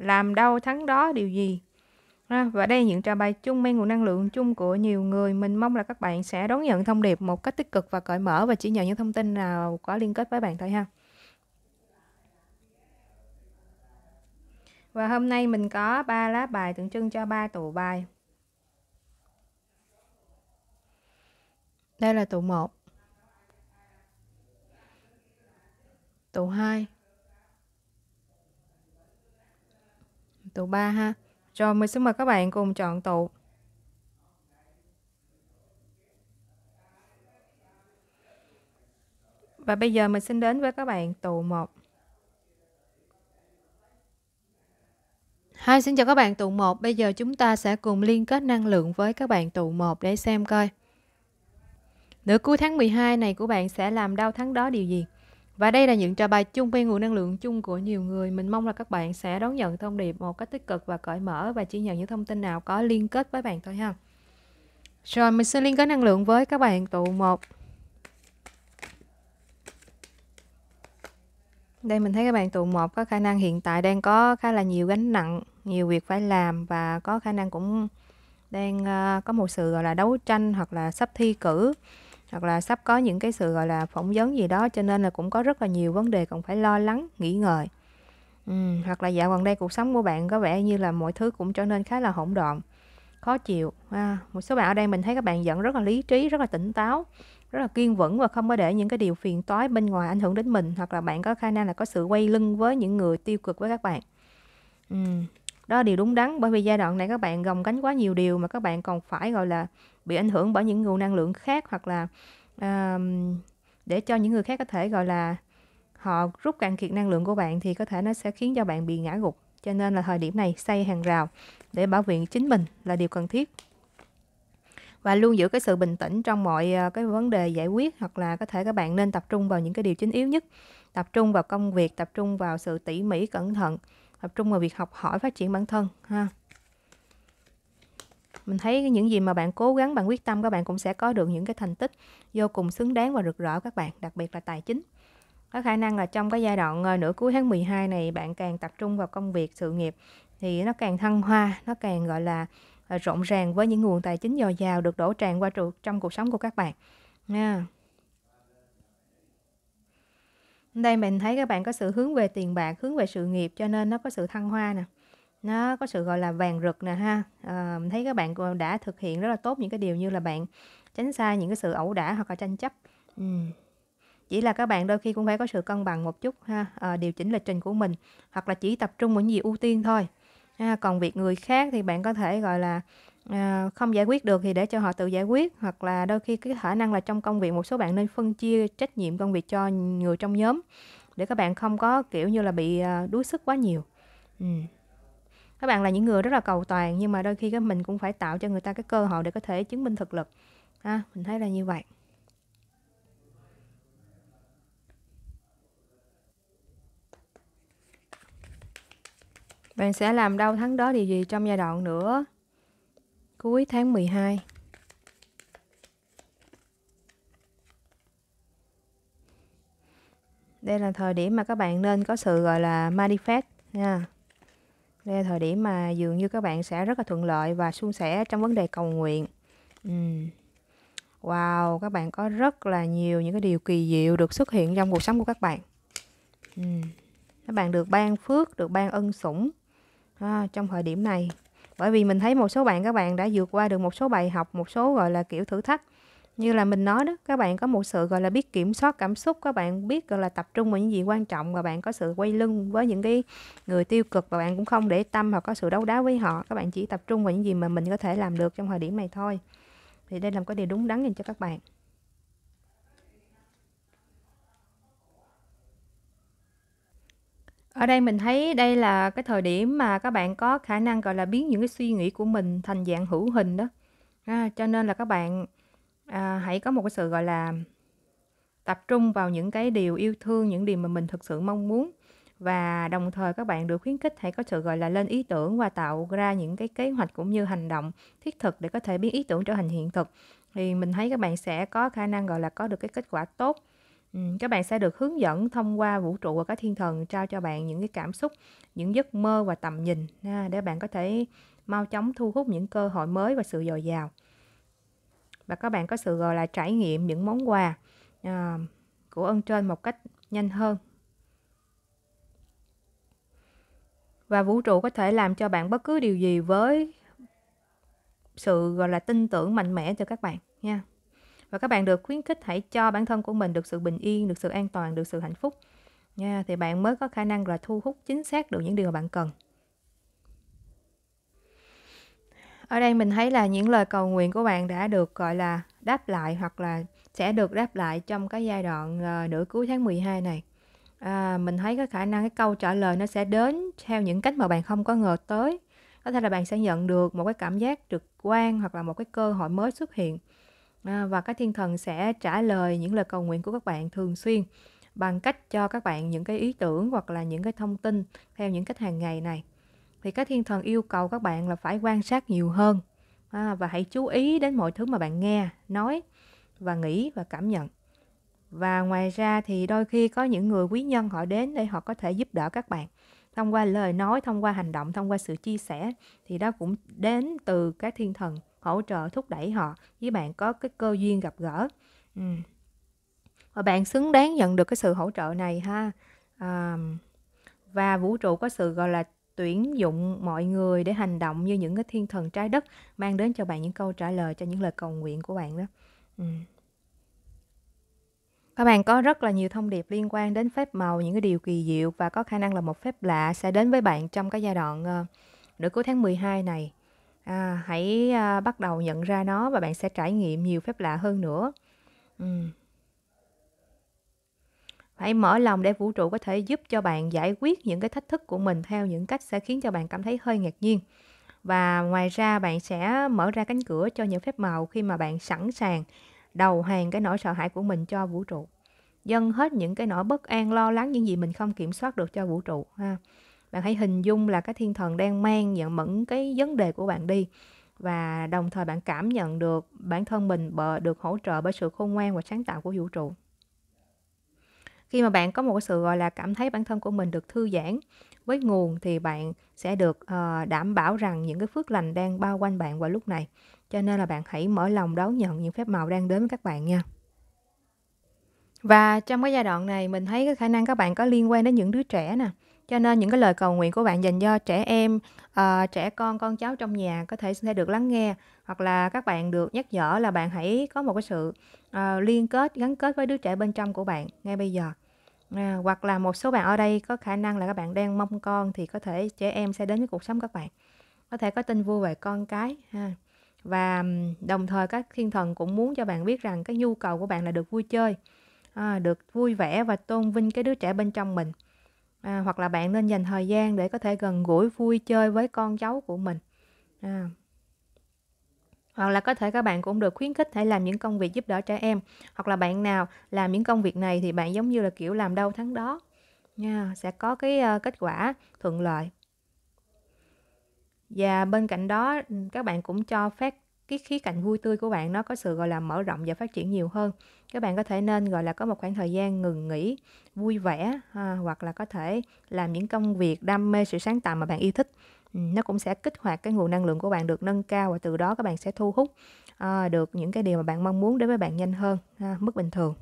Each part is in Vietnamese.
làm đâu thắng đó điều gì à, và đây những trà bài chung mang nguồn năng lượng chung của nhiều người mình mong là các bạn sẽ đón nhận thông điệp một cách tích cực và cởi mở và chỉ nhận những thông tin nào có liên kết với bạn thôi ha và hôm nay mình có ba lá bài tượng trưng cho ba tụ bài đây là tụ 1 tụ 2 tụ 3 ha. Rồi mình xin mời các bạn cùng chọn tụ. Và bây giờ mình xin đến với các bạn tụ 1. Hai xin chào các bạn tụ 1. Bây giờ chúng ta sẽ cùng liên kết năng lượng với các bạn tụ 1 để xem coi. Nửa cuối tháng 12 này của bạn sẽ làm đau tháng đó điều gì? Và đây là những trò bài chung về nguồn năng lượng chung của nhiều người. Mình mong là các bạn sẽ đón nhận thông điệp một cách tích cực và cởi mở và chỉ nhận những thông tin nào có liên kết với bạn thôi ha. Rồi mình sẽ liên kết năng lượng với các bạn tụ 1. Đây mình thấy các bạn tụ 1 có khả năng hiện tại đang có khá là nhiều gánh nặng, nhiều việc phải làm và có khả năng cũng đang ờ, có một sự gọi là đấu tranh hoặc là sắp thi cử hoặc là sắp có những cái sự gọi là phỏng vấn gì đó cho nên là cũng có rất là nhiều vấn đề còn phải lo lắng nghĩ ngợi ừ, hoặc là dạo gần đây cuộc sống của bạn có vẻ như là mọi thứ cũng trở nên khá là hỗn độn khó chịu à, một số bạn ở đây mình thấy các bạn vẫn rất là lý trí rất là tỉnh táo rất là kiên vững và không có để những cái điều phiền toái bên ngoài ảnh hưởng đến mình hoặc là bạn có khả năng là có sự quay lưng với những người tiêu cực với các bạn ừ. đó là điều đúng đắn bởi vì giai đoạn này các bạn gồng gánh quá nhiều điều mà các bạn còn phải gọi là bị ảnh hưởng bởi những nguồn năng lượng khác hoặc là um, để cho những người khác có thể gọi là họ rút cạn kiệt năng lượng của bạn thì có thể nó sẽ khiến cho bạn bị ngã gục cho nên là thời điểm này xây hàng rào để bảo vệ chính mình là điều cần thiết và luôn giữ cái sự bình tĩnh trong mọi ờ, cái vấn đề giải quyết hoặc là có thể các bạn nên tập trung vào những cái điều chính yếu nhất tập trung vào công việc tập trung vào sự tỉ mỉ cẩn thận tập trung vào việc học hỏi phát triển bản thân ha mình thấy những gì mà bạn cố gắng bạn quyết tâm các bạn cũng sẽ có được những cái thành tích vô cùng xứng đáng và rực rỡ các bạn đặc biệt là tài chính có khả năng là trong cái giai đoạn ờ, nửa cuối tháng 12 này bạn càng tập trung vào công việc sự nghiệp thì nó càng thăng hoa nó càng gọi là ờ, rộng ràng với những nguồn tài chính dồi dào được đổ tràn qua trong cuộc sống của các bạn nha yeah. đây mình thấy các bạn có sự hướng về tiền bạc hướng về sự nghiệp cho nên nó có sự thăng hoa nè nó có sự gọi là vàng rực nè ha à, mình thấy các bạn đã thực hiện rất là tốt những cái điều như là bạn tránh xa những cái sự ẩu đả hoặc là tranh chấp ừ. chỉ là các bạn đôi khi cũng phải có sự cân bằng một chút ha à, điều chỉnh lịch trình của mình hoặc là chỉ tập trung vào những gì ưu tiên thôi à, còn việc người khác thì bạn có thể gọi là à, không giải quyết được thì để cho họ tự giải quyết hoặc là đôi khi cái khả năng là trong công việc một số bạn nên phân chia trách nhiệm công việc cho người trong nhóm để các bạn không có kiểu như là bị đuối sức quá nhiều ừ các bạn là những người rất là cầu toàn nhưng mà đôi khi cái mình cũng phải tạo cho người ta cái cơ hội để có thể chứng minh thực lực à, mình thấy là như vậy Bạn sẽ làm đâu tháng đó điều gì trong giai đoạn nữa? Cuối tháng 12. Đây là thời điểm mà các bạn nên có sự gọi là manifest nha. Yeah đây là thời điểm mà dường như các bạn sẽ rất là thuận lợi và suôn sẻ trong vấn đề cầu nguyện uhm. Wow, các bạn có rất là nhiều những cái điều kỳ diệu được xuất hiện trong cuộc sống của các bạn uhm. Các bạn được ban phước, được ban ân sủng à, trong thời điểm này bởi vì mình thấy một số bạn các bạn đã vượt qua được một số bài học một số gọi là kiểu thử thách như là mình nói đó các bạn có một sự gọi là biết kiểm soát cảm xúc các bạn biết gọi là tập trung vào những gì quan trọng và bạn có sự quay lưng với những cái người tiêu cực và bạn cũng không để tâm hoặc có sự đấu đá với họ các bạn chỉ tập trung vào những gì mà mình có thể làm được trong thời điểm này thôi thì đây là một cái điều đúng đắn dành cho các bạn ở đây mình thấy đây là cái thời điểm mà các bạn có khả năng gọi là biến những cái suy nghĩ của mình thành dạng hữu hình đó à, cho nên là các bạn à, hãy có một cái sự gọi là tập trung vào những cái điều yêu thương những điều mà mình thực sự mong muốn và đồng thời các bạn được khuyến khích hãy có sự gọi là lên ý tưởng và tạo ra những cái kế hoạch cũng như hành động thiết thực để có thể biến ý tưởng trở thành hiện thực thì mình thấy các bạn sẽ có khả năng gọi là có được cái kết quả tốt ừ, các bạn sẽ được hướng dẫn thông qua vũ trụ và các thiên thần trao cho bạn những cái cảm xúc những giấc mơ và tầm nhìn à, để bạn có thể mau chóng thu hút những cơ hội mới và sự dồi dào và các bạn có sự gọi là trải nghiệm những món quà à, của ơn trên một cách nhanh hơn và vũ trụ có thể làm cho bạn bất cứ điều gì với sự gọi là tin tưởng mạnh mẽ cho các bạn nha và các bạn được khuyến khích hãy cho bản thân của mình được sự bình yên được sự an toàn được sự hạnh phúc nha thì bạn mới có khả năng là thu hút chính xác được những điều mà bạn cần ở đây mình thấy là những lời cầu nguyện của bạn đã được gọi là đáp lại hoặc là sẽ được đáp lại trong cái giai đoạn uh, nửa cuối tháng 12 này à, mình thấy cái khả năng cái câu trả lời nó sẽ đến theo những cách mà bạn không có ngờ tới có thể là bạn sẽ nhận được một cái cảm giác trực quan hoặc là một cái cơ hội mới xuất hiện à, và cái thiên thần sẽ trả lời những lời cầu nguyện của các bạn thường xuyên bằng cách cho các bạn những cái ý tưởng hoặc là những cái thông tin theo những cách hàng ngày này thì các thiên thần yêu cầu các bạn là phải quan sát nhiều hơn à, và hãy chú ý đến mọi thứ mà bạn nghe nói và nghĩ và cảm nhận và ngoài ra thì đôi khi có những người quý nhân họ đến để họ có thể giúp đỡ các bạn thông qua lời nói thông qua hành động thông qua sự chia sẻ thì đó cũng đến từ các thiên thần hỗ trợ thúc đẩy họ với bạn có cái cơ duyên gặp gỡ ừ. và bạn xứng đáng nhận được cái sự hỗ trợ này ha à, và vũ trụ có sự gọi là tuyển dụng mọi người để hành động như những cái thiên thần trái đất mang đến cho bạn những câu trả lời cho những lời cầu nguyện của bạn đó ừ. các bạn có rất là nhiều thông điệp liên quan đến phép màu những cái điều kỳ diệu và có khả năng là một phép lạ sẽ đến với bạn trong cái giai đoạn uh, nửa cuối tháng 12 này à, hãy uh, bắt đầu nhận ra nó và bạn sẽ trải nghiệm nhiều phép lạ hơn nữa ừ. Hãy mở lòng để vũ trụ có thể giúp cho bạn giải quyết những cái thách thức của mình theo những cách sẽ khiến cho bạn cảm thấy hơi ngạc nhiên. Và ngoài ra bạn sẽ mở ra cánh cửa cho những phép màu khi mà bạn sẵn sàng đầu hàng cái nỗi sợ hãi của mình cho vũ trụ. Dâng hết những cái nỗi bất an, lo lắng những gì mình không kiểm soát được cho vũ trụ ha. Bạn hãy hình dung là cái thiên thần đang mang nhận mẫn cái vấn đề của bạn đi và đồng thời bạn cảm nhận được bản thân mình bờ được hỗ trợ bởi sự khôn ngoan và sáng tạo của vũ trụ khi mà bạn có một cái sự gọi là cảm thấy bản thân của mình được thư giãn với nguồn thì bạn sẽ được uh, đảm bảo rằng những cái phước lành đang bao quanh bạn vào lúc này cho nên là bạn hãy mở lòng đón nhận những phép màu đang đến với các bạn nha và trong cái giai đoạn này mình thấy cái khả năng các bạn có liên quan đến những đứa trẻ nè cho nên những cái lời cầu nguyện của bạn dành cho trẻ em uh, trẻ con con cháu trong nhà có thể sẽ được lắng nghe hoặc là các bạn được nhắc nhở là bạn hãy có một cái sự uh, liên kết gắn kết với đứa trẻ bên trong của bạn ngay bây giờ à, hoặc là một số bạn ở đây có khả năng là các bạn đang mong con thì có thể trẻ em sẽ đến với cuộc sống các bạn có thể có tin vui về con cái ha và đồng thời các thiên thần cũng muốn cho bạn biết rằng cái nhu cầu của bạn là được vui chơi à, được vui vẻ và tôn vinh cái đứa trẻ bên trong mình à, hoặc là bạn nên dành thời gian để có thể gần gũi vui chơi với con cháu của mình à, hoặc là có thể các bạn cũng được khuyến khích hãy làm những công việc giúp đỡ trẻ em hoặc là bạn nào làm những công việc này thì bạn giống như là kiểu làm đâu thắng đó nha sẽ có cái ờ, kết quả thuận lợi và bên cạnh đó ừ, các bạn cũng cho phép cái khí cạnh vui tươi của bạn nó có sự gọi là mở rộng và phát triển nhiều hơn các bạn có thể nên gọi là có một khoảng thời gian ngừng nghỉ vui vẻ à, hoặc là có thể làm những công việc đam mê sự sáng tạo mà bạn yêu thích Ừ, nó cũng sẽ kích hoạt cái nguồn năng lượng của bạn được nâng cao và từ đó các bạn sẽ thu hút à, được những cái điều mà bạn mong muốn đến với bạn nhanh hơn à, mức bình thường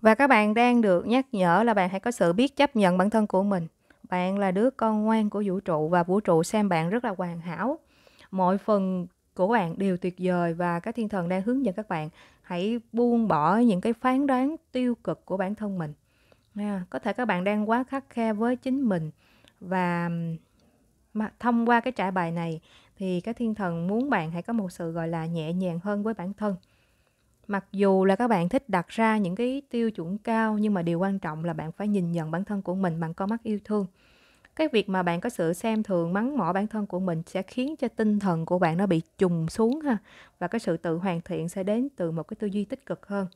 và các bạn đang được nhắc nhở là bạn hãy có sự biết chấp nhận bản thân của mình bạn là đứa con ngoan của vũ trụ và vũ trụ xem bạn rất là hoàn hảo mọi phần của bạn đều tuyệt vời và các thiên thần đang hướng dẫn các bạn hãy buông bỏ những cái phán đoán tiêu cực của bản thân mình à, có thể các bạn đang quá khắc khe với chính mình và mà thông qua cái trải bài này thì cái thiên thần muốn bạn hãy có một sự gọi là nhẹ nhàng hơn với bản thân mặc dù là các bạn thích đặt ra những cái tiêu chuẩn cao nhưng mà điều quan trọng là bạn phải nhìn nhận bản thân của mình bằng con mắt yêu thương cái việc mà bạn có sự xem thường mắng mỏ bản thân của mình sẽ khiến cho tinh thần của bạn nó bị trùng xuống ha và cái sự tự hoàn thiện sẽ đến từ một cái tư duy tích cực hơn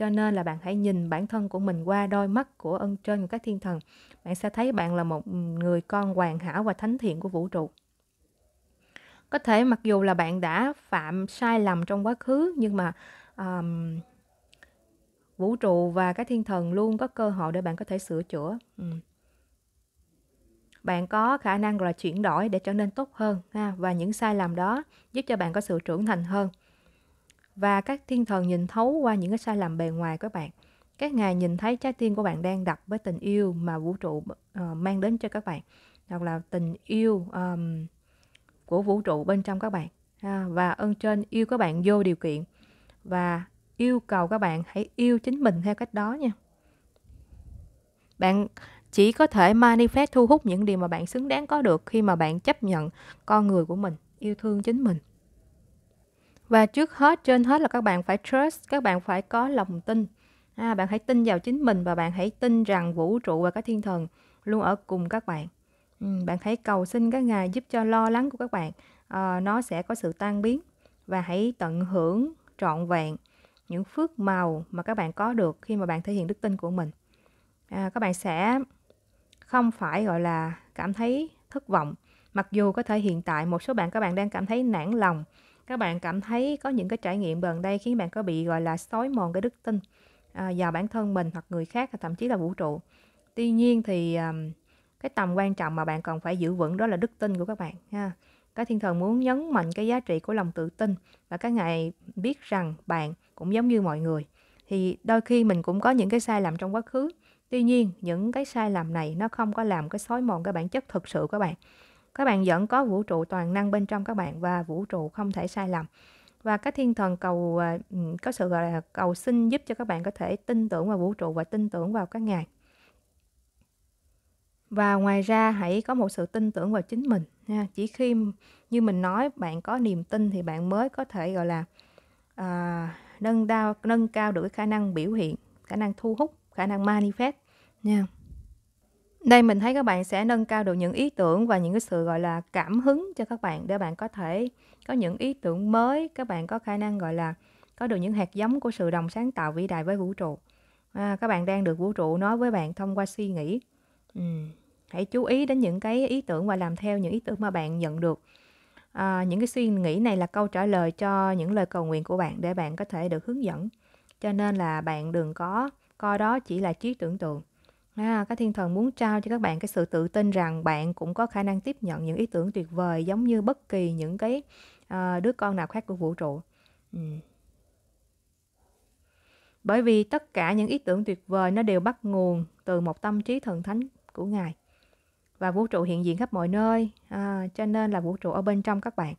cho nên là bạn hãy nhìn bản thân của mình qua đôi mắt của ân trên của các thiên thần bạn sẽ thấy bạn là một người con hoàn hảo và thánh thiện của vũ trụ có thể mặc dù là bạn đã phạm sai lầm trong quá khứ nhưng mà um, vũ trụ và các thiên thần luôn có cơ hội để bạn có thể sửa chữa ừ. bạn có khả năng là chuyển đổi để trở nên tốt hơn ha và những sai lầm đó giúp cho bạn có sự trưởng thành hơn và các thiên thần nhìn thấu qua những cái sai lầm bề ngoài của các bạn các ngài nhìn thấy trái tim của bạn đang đập với tình yêu mà vũ trụ uh, mang đến cho các bạn hoặc là tình yêu um, của vũ trụ bên trong các bạn à, và ơn trên yêu các bạn vô điều kiện và yêu cầu các bạn hãy yêu chính mình theo cách đó nha bạn chỉ có thể manifest thu hút những điều mà bạn xứng đáng có được khi mà bạn chấp nhận con người của mình yêu thương chính mình và trước hết trên hết là các bạn phải trust các bạn phải có lòng tin à, bạn hãy tin vào chính mình và bạn hãy tin rằng vũ trụ và các thiên thần luôn ở cùng các bạn ừ, bạn hãy cầu xin các ngài giúp cho lo lắng của các bạn à, nó sẽ có sự tan biến và hãy tận hưởng trọn vẹn những phước màu mà các bạn có được khi mà bạn thể hiện đức tin của mình à, các bạn sẽ không phải gọi là cảm thấy thất vọng mặc dù có thể hiện tại một số bạn các bạn đang cảm thấy nản lòng các bạn cảm thấy có những cái trải nghiệm gần đây khiến bạn có bị gọi là xói mòn cái đức tin à, vào bản thân mình hoặc người khác thậm chí là vũ trụ tuy nhiên thì à, cái tầm quan trọng mà bạn cần phải giữ vững đó là đức tin của các bạn ha các thiên thần muốn nhấn mạnh cái giá trị của lòng tự tin và các ngài biết rằng bạn cũng giống như mọi người thì đôi khi mình cũng có những cái sai lầm trong quá khứ tuy nhiên những cái sai lầm này nó không có làm cái xói mòn cái bản chất thực sự của bạn các bạn vẫn có vũ trụ toàn năng bên trong các bạn và vũ trụ không thể sai lầm và các thiên thần cầu à, có sự gọi là cầu xin giúp cho các bạn có thể tin tưởng vào vũ trụ và tin tưởng vào các ngài và ngoài ra hãy có một sự tin tưởng vào chính mình nha chỉ khi như mình nói bạn có niềm tin thì bạn mới có thể gọi là à, nâng cao nâng cao được khả năng biểu hiện khả năng thu hút khả năng manifest nha yeah. Đây mình thấy các bạn sẽ nâng cao được những ý tưởng và những cái sự gọi là cảm hứng cho các bạn để bạn có thể có những ý tưởng mới, các bạn có khả năng gọi là có được những hạt giống của sự đồng sáng tạo vĩ đại với vũ trụ. À, các bạn đang được vũ trụ nói với bạn thông qua suy nghĩ. Ừ. Hãy chú ý đến những cái ý tưởng và làm theo những ý tưởng mà bạn nhận được. À, những cái suy nghĩ này là câu trả lời cho những lời cầu nguyện của bạn để bạn có thể được hướng dẫn. Cho nên là bạn đừng có coi đó chỉ là trí tưởng tượng À, các thiên thần muốn trao cho các bạn cái sự tự tin rằng bạn cũng có khả năng tiếp nhận những ý tưởng tuyệt vời giống như bất kỳ những cái à, đứa con nào khác của vũ trụ. Ừ. Bởi vì tất cả những ý tưởng tuyệt vời nó đều bắt nguồn từ một tâm trí thần thánh của Ngài. Và vũ trụ hiện diện khắp mọi nơi, à, cho nên là vũ trụ ở bên trong các bạn.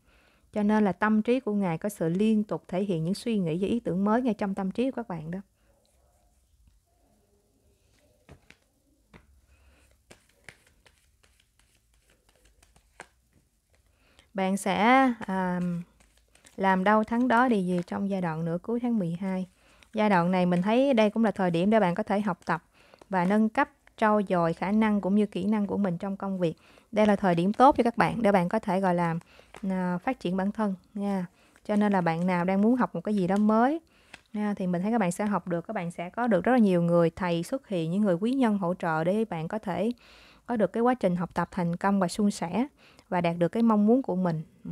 Cho nên là tâm trí của Ngài có sự liên tục thể hiện những suy nghĩ và ý tưởng mới ngay trong tâm trí của các bạn đó. bạn sẽ à, làm đâu tháng đó điều gì trong giai đoạn nửa cuối tháng 12 giai đoạn này mình thấy đây cũng là thời điểm để bạn có thể học tập và nâng cấp trau dồi khả năng cũng như kỹ năng của mình trong công việc đây là thời điểm tốt cho các bạn để bạn có thể gọi là à, phát triển bản thân nha cho nên là bạn nào đang muốn học một cái gì đó mới nha, thì mình thấy các bạn sẽ học được các bạn sẽ có được rất là nhiều người thầy xuất hiện những người quý nhân hỗ trợ để bạn có thể có được cái quá trình học tập thành công và suôn sẻ và đạt được cái mong muốn của mình ừ.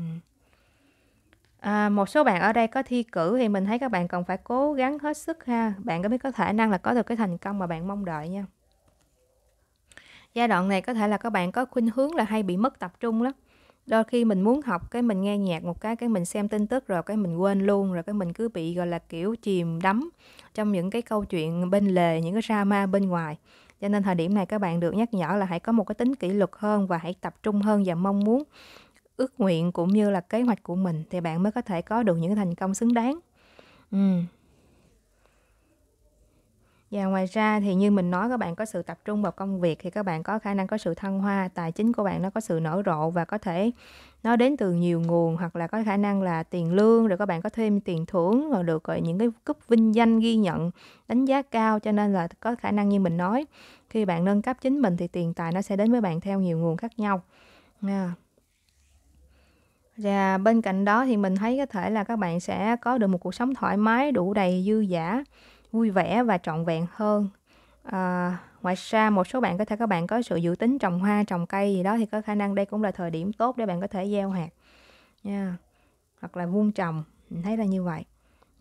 à, một số bạn ở đây có thi cử thì mình thấy các bạn cần phải cố gắng hết sức ha bạn có biết có khả năng là có được cái thành công mà bạn mong đợi nha giai đoạn này có thể là các bạn có khuynh hướng là hay bị mất tập trung lắm đôi khi mình muốn học cái mình nghe nhạc một cái cái mình xem tin tức rồi cái mình quên luôn rồi cái mình cứ bị gọi là kiểu chìm đắm trong những cái câu chuyện bên lề những cái drama bên ngoài cho nên thời điểm này các bạn được nhắc nhở là hãy có một cái tính kỷ luật hơn và hãy tập trung hơn và mong muốn ước nguyện cũng như là kế hoạch của mình thì bạn mới có thể có được những thành công xứng đáng ừ. và ngoài ra thì như mình nói các bạn có sự tập trung vào công việc thì các bạn có khả năng có sự thăng hoa tài chính của bạn nó có sự nở rộ và có thể nó đến từ nhiều nguồn hoặc là có khả năng là tiền lương rồi các bạn có thêm tiền thưởng rồi được rồi những cái cúp vinh danh ghi nhận đánh giá cao cho nên là có khả năng như mình nói khi bạn nâng cấp chính mình thì tiền tài nó sẽ đến với bạn theo nhiều nguồn khác nhau yeah. và bên cạnh đó thì mình thấy có thể là các bạn sẽ có được một cuộc sống thoải mái đủ đầy dư giả vui vẻ và trọn vẹn hơn À, ngoài ra một số bạn có thể các bạn có sự dự tính trồng hoa trồng cây gì đó thì có khả năng đây cũng là thời điểm tốt để bạn có thể gieo hạt nha yeah. hoặc là vuông trồng mình thấy là như vậy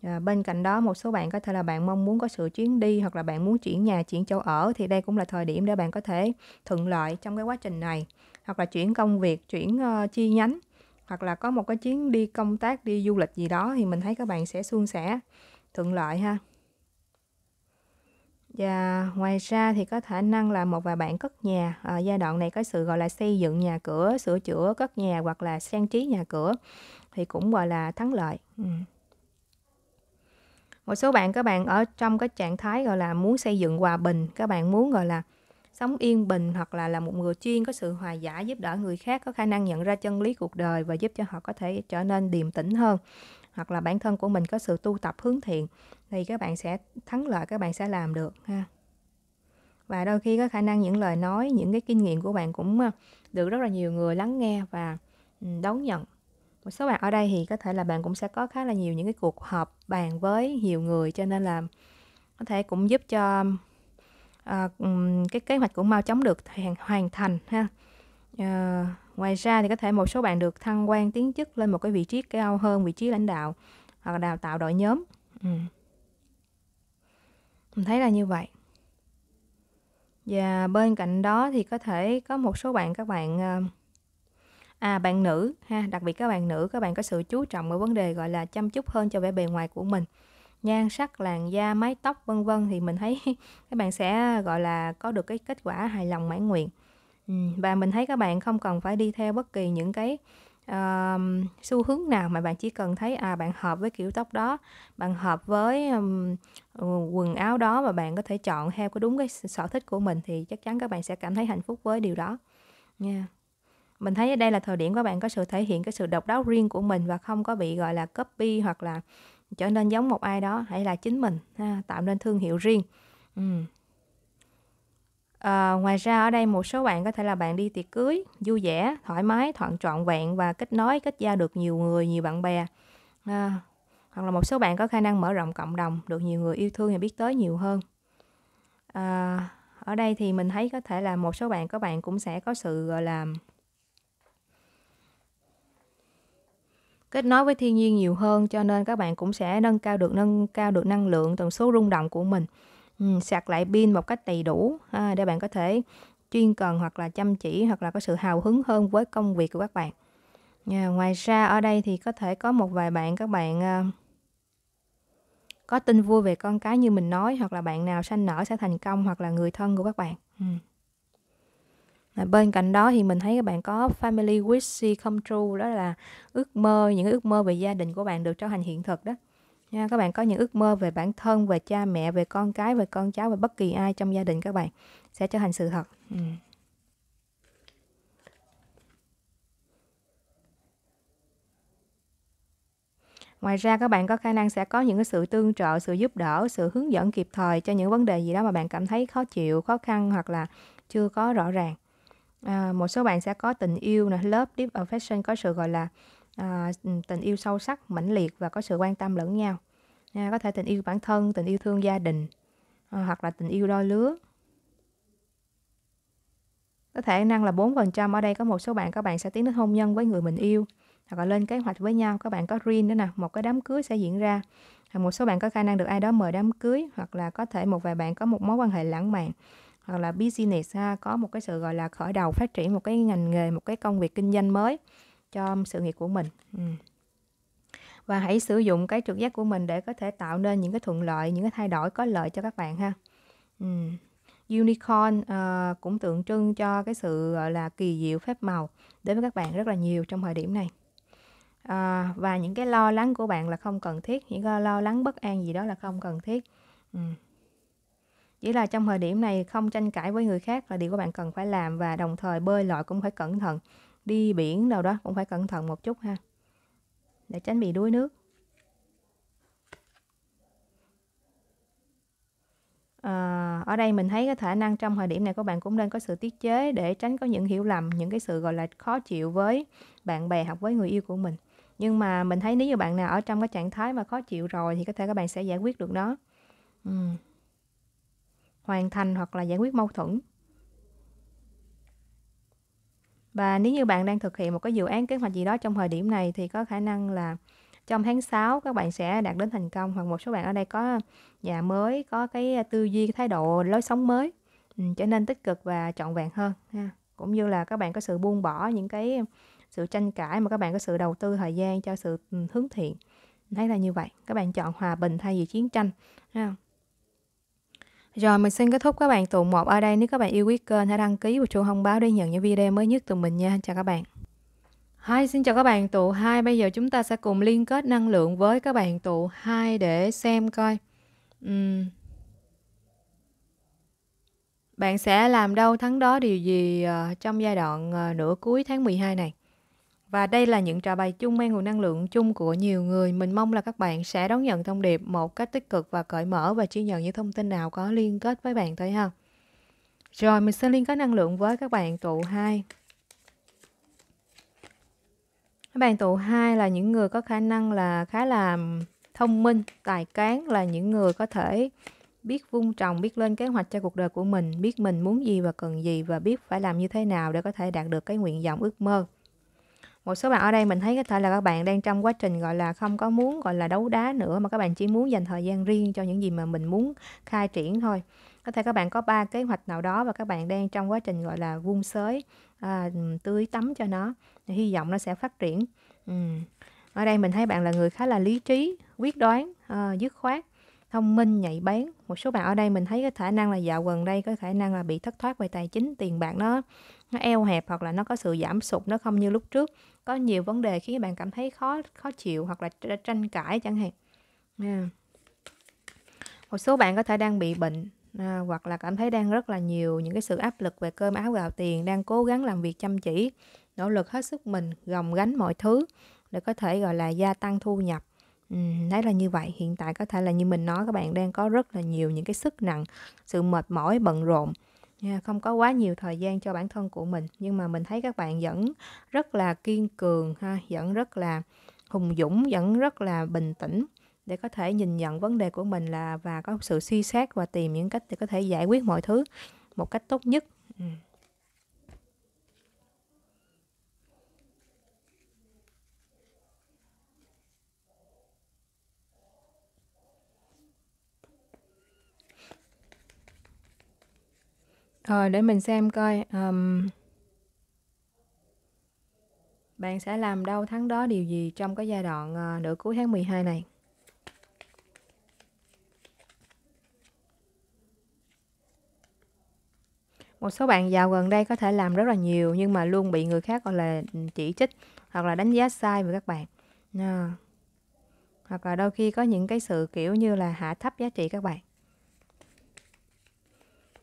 à, bên cạnh đó một số bạn có thể là bạn mong muốn có sự chuyến đi hoặc là bạn muốn chuyển nhà chuyển chỗ ở thì đây cũng là thời điểm để bạn có thể thuận lợi trong cái quá trình này hoặc là chuyển công việc chuyển uh, chi nhánh hoặc là có một cái chuyến đi công tác đi du lịch gì đó thì mình thấy các bạn sẽ suôn sẻ thuận lợi ha và dạ, ngoài ra thì có khả năng là một vài bạn cất nhà, à, giai đoạn này có sự gọi là xây dựng nhà cửa, sửa chữa cất nhà hoặc là trang trí nhà cửa thì cũng gọi là thắng lợi. Ừ. Một số bạn các bạn ở trong cái trạng thái gọi là muốn xây dựng hòa bình, các bạn muốn gọi là sống yên bình hoặc là là một người chuyên có sự hòa giải giúp đỡ người khác có khả năng nhận ra chân lý cuộc đời và giúp cho họ có thể trở nên điềm tĩnh hơn hoặc là bản thân của mình có sự tu tập hướng thiện thì các bạn sẽ thắng lợi các bạn sẽ làm được ha và đôi khi có khả năng những lời nói những cái kinh nghiệm của bạn cũng ờ, được rất là nhiều người lắng nghe và đón nhận một số bạn ở đây thì có thể là bạn cũng sẽ có khá là nhiều những cái cuộc họp bàn với nhiều người cho nên là có thể cũng giúp cho à, cái kế hoạch của mau chóng được hoàn thành ha Ờ, ngoài ra thì có thể một số bạn được thăng quan tiến chức lên một cái vị trí cao hơn vị trí lãnh đạo hoặc là đào tạo đội nhóm. Ừ. Mình thấy là như vậy. Và bên cạnh đó thì có thể có một số bạn các bạn ờ, à bạn nữ ha, đặc biệt các bạn nữ các bạn có sự chú trọng ở vấn đề gọi là chăm chút hơn cho vẻ bề ngoài của mình. Nhan sắc, làn da, mái tóc vân vân thì mình thấy các bạn sẽ gọi là có được cái kết quả hài lòng mãn nguyện. Ừ, và mình thấy các bạn không cần phải đi theo bất kỳ những cái, ờm, xu hướng nào mà bạn chỉ cần thấy, à, bạn hợp với kiểu tóc đó, bạn hợp với, ừm, ờ, quần áo đó và bạn có thể chọn theo cái đúng cái sở thích của mình thì chắc chắn các bạn sẽ cảm thấy hạnh phúc với điều đó nha. Mình thấy đây là thời điểm các bạn có sự thể hiện cái sự độc đáo riêng của mình và không có bị, gọi là, copy hoặc là trở nên giống một ai đó, hãy là chính mình ha, tạo nên thương hiệu riêng. Ừm. À, ngoài ra ở đây một số bạn có thể là bạn đi tiệc cưới vui vẻ thoải mái thuận trọn vẹn và kết nối kết giao được nhiều người nhiều bạn bè à, hoặc là một số bạn có khả năng mở rộng cộng đồng được nhiều người yêu thương và biết tới nhiều hơn à, ở đây thì mình thấy có thể là một số bạn các bạn cũng sẽ có sự gọi là kết nối với thiên nhiên nhiều hơn cho nên các bạn cũng sẽ nâng cao được nâng cao được năng lượng tần số rung động của mình sạc lại pin một cách đầy đủ ha, để bạn có thể chuyên cần hoặc là chăm chỉ hoặc là có sự hào hứng hơn với công việc của các bạn. À, ngoài ra ở đây thì có thể có một vài bạn các bạn à, có tin vui về con cái như mình nói hoặc là bạn nào sanh nở sẽ thành công hoặc là người thân của các bạn. Ừ. À, bên cạnh đó thì mình thấy các bạn có family wish come true đó là ước mơ những ước mơ về gia đình của bạn được trở thành hiện thực đó nha các bạn có những ước mơ về bản thân về cha mẹ về con cái về con cháu về bất kỳ ai trong gia đình các bạn sẽ trở thành sự thật ừ. ngoài ra các bạn có khả năng sẽ có những cái sự tương trợ sự giúp đỡ sự hướng dẫn kịp thời cho những vấn đề gì đó mà bạn cảm thấy khó chịu khó khăn hoặc là chưa có rõ ràng à, một số bạn sẽ có tình yêu là lớp deep affection có sự gọi là à, tình yêu sâu sắc mãnh liệt và có sự quan tâm lẫn nhau à, có thể tình yêu bản thân tình yêu thương gia đình à, hoặc là tình yêu đôi lứa có thể năng là 4% ở đây có một số bạn các bạn sẽ tiến đến hôn nhân với người mình yêu hoặc là lên kế hoạch với nhau các bạn có riêng nữa nè một cái đám cưới sẽ diễn ra hoặc à, một số bạn có khả năng được ai đó mời đám cưới hoặc là có thể một vài bạn có một mối quan hệ lãng mạn hoặc là business ha, có một cái sự gọi là khởi đầu phát triển một cái ngành nghề một cái công việc kinh doanh mới cho sự nghiệp của mình ừ. và hãy sử dụng cái trực giác của mình để có thể tạo nên những cái thuận lợi những cái thay đổi có lợi cho các bạn ha ừ. unicorn uh, cũng tượng trưng cho cái sự gọi là kỳ diệu phép màu đến với các bạn rất là nhiều trong thời điểm này à, và những cái lo lắng của bạn là không cần thiết những cái lo lắng bất an gì đó là không cần thiết ừ. chỉ là trong thời điểm này không tranh cãi với người khác là điều các bạn cần phải làm và đồng thời bơi lội cũng phải cẩn thận đi biển đâu đó cũng phải cẩn thận một chút ha để tránh bị đuối nước à, ở đây mình thấy cái khả năng trong thời điểm này các bạn cũng nên có sự tiết chế để tránh có những hiểu lầm những cái sự gọi là khó chịu với bạn bè hoặc với người yêu của mình nhưng mà mình thấy nếu như bạn nào ở trong cái trạng thái mà khó chịu rồi thì có thể các bạn sẽ giải quyết được nó ừ. hoàn thành hoặc là giải quyết mâu thuẫn và nếu như bạn đang thực hiện một cái dự án kế hoạch gì đó trong thời điểm này thì có khả năng là trong tháng 6 các bạn sẽ đạt đến thành công hoặc một số bạn ở đây có nhà dạ, mới, có cái tư duy, cái thái độ, lối sống mới ừ, trở nên tích cực và trọn vẹn hơn ha. Cũng như là các bạn có sự buông bỏ những cái sự tranh cãi mà các bạn có sự đầu tư thời gian cho sự ừ, hướng thiện. Thấy là như vậy, các bạn chọn hòa bình thay vì chiến tranh ha rồi mình xin kết thúc các bạn tụ 1 ở đây. Nếu các bạn yêu quý kênh hãy đăng ký và chuông thông báo để nhận những video mới nhất từ mình nha. Chào các bạn. Hi, xin chào các bạn tụ 2. Bây giờ chúng ta sẽ cùng liên kết năng lượng với các bạn tụ 2 để xem coi. Uhm. Bạn sẽ làm đâu tháng đó điều gì ờ, trong giai đoạn ờ, nửa cuối tháng 12 này? Và đây là những trò bài chung mang nguồn năng lượng chung của nhiều người. Mình mong là các bạn sẽ đón nhận thông điệp một cách tích cực và cởi mở và chỉ nhận những thông tin nào có liên kết với bạn thôi ha. Rồi mình sẽ liên kết năng lượng với các bạn tụ 2. Các bạn tụ 2 là những người có khả năng là khá là thông minh, tài cán là những người có thể biết vung trồng, biết lên kế hoạch cho cuộc đời của mình, biết mình muốn gì và cần gì và biết phải làm như thế nào để có thể đạt được cái nguyện vọng ước mơ một số bạn ở đây mình thấy có thể là các bạn đang trong quá trình gọi là không có muốn gọi là đấu đá nữa mà các bạn chỉ muốn dành thời gian riêng cho những gì mà mình muốn khai triển thôi có thể các bạn có ba kế hoạch nào đó và các bạn đang trong quá trình gọi là vuông xới à, tưới tắm cho nó hy vọng nó sẽ phát triển ừ. ở đây mình thấy bạn là người khá là lý trí quyết đoán à, dứt khoát thông minh nhạy bén một số bạn ở đây mình thấy có khả năng là dạo gần đây có khả năng là bị thất thoát về tài chính tiền bạc nó nó eo hẹp hoặc là nó có sự giảm sụt nó không như lúc trước có nhiều vấn đề khiến các bạn cảm thấy khó khó chịu hoặc là tranh cãi chẳng hạn yeah. một số bạn có thể đang bị bệnh à, hoặc là cảm thấy đang rất là nhiều những cái sự áp lực về cơm áo gạo tiền đang cố gắng làm việc chăm chỉ nỗ lực hết sức mình gồng gánh mọi thứ để có thể gọi là gia tăng thu nhập Ừ, đấy là như vậy hiện tại có thể là như mình nói các bạn đang có rất là nhiều những cái sức nặng sự mệt mỏi bận rộn yeah, không có quá nhiều thời gian cho bản thân của mình nhưng mà mình thấy các bạn vẫn rất là kiên cường ha vẫn rất là hùng dũng vẫn rất là bình tĩnh để có thể nhìn nhận vấn đề của mình là và có sự suy xét và tìm những cách để có thể giải quyết mọi thứ một cách tốt nhất ừ. Rồi để mình xem coi um, bạn sẽ làm đâu tháng đó điều gì trong cái giai đoạn uh, nửa cuối tháng 12 này. Một số bạn giàu gần đây có thể làm rất là nhiều nhưng mà luôn bị người khác gọi là ừ, chỉ trích hoặc là đánh giá sai về các bạn. À. Hoặc là đôi khi có những cái sự kiểu như là hạ thấp giá trị các bạn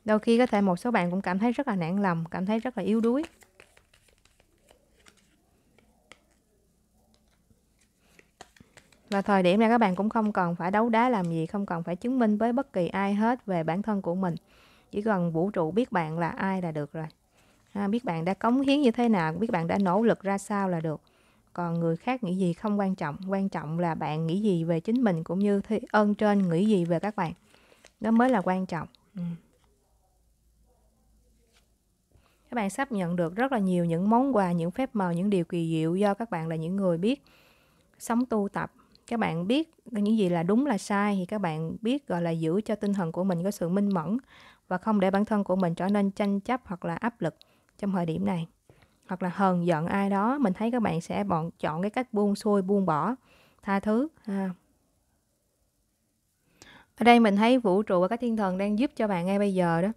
đôi khi có thể một số bạn cũng cảm thấy rất là nản lòng cảm thấy rất là yếu đuối và thời điểm này các bạn cũng không còn phải đấu đá làm gì không còn phải chứng minh với bất kỳ ai hết về bản thân của mình chỉ cần vũ trụ biết bạn là ai là được rồi à, biết bạn đã cống hiến như thế nào biết bạn đã nỗ lực ra sao là được còn người khác nghĩ gì không quan trọng quan trọng là bạn nghĩ gì về chính mình cũng như thi ơn trên nghĩ gì về các bạn đó mới là quan trọng ừ các bạn sắp nhận được rất là nhiều những món quà những phép màu những điều kỳ diệu do các bạn là những người biết sống tu tập các bạn biết những gì là đúng là sai thì các bạn biết gọi là giữ cho tinh thần của mình có sự minh mẫn và không để bản thân của mình trở nên tranh chấp hoặc là áp lực trong thời điểm này hoặc là hờn giận ai đó mình thấy các bạn sẽ bọn chọn cái cách buông xuôi buông bỏ tha thứ ha. ở đây mình thấy vũ trụ và các thiên thần đang giúp cho bạn ngay bây giờ đó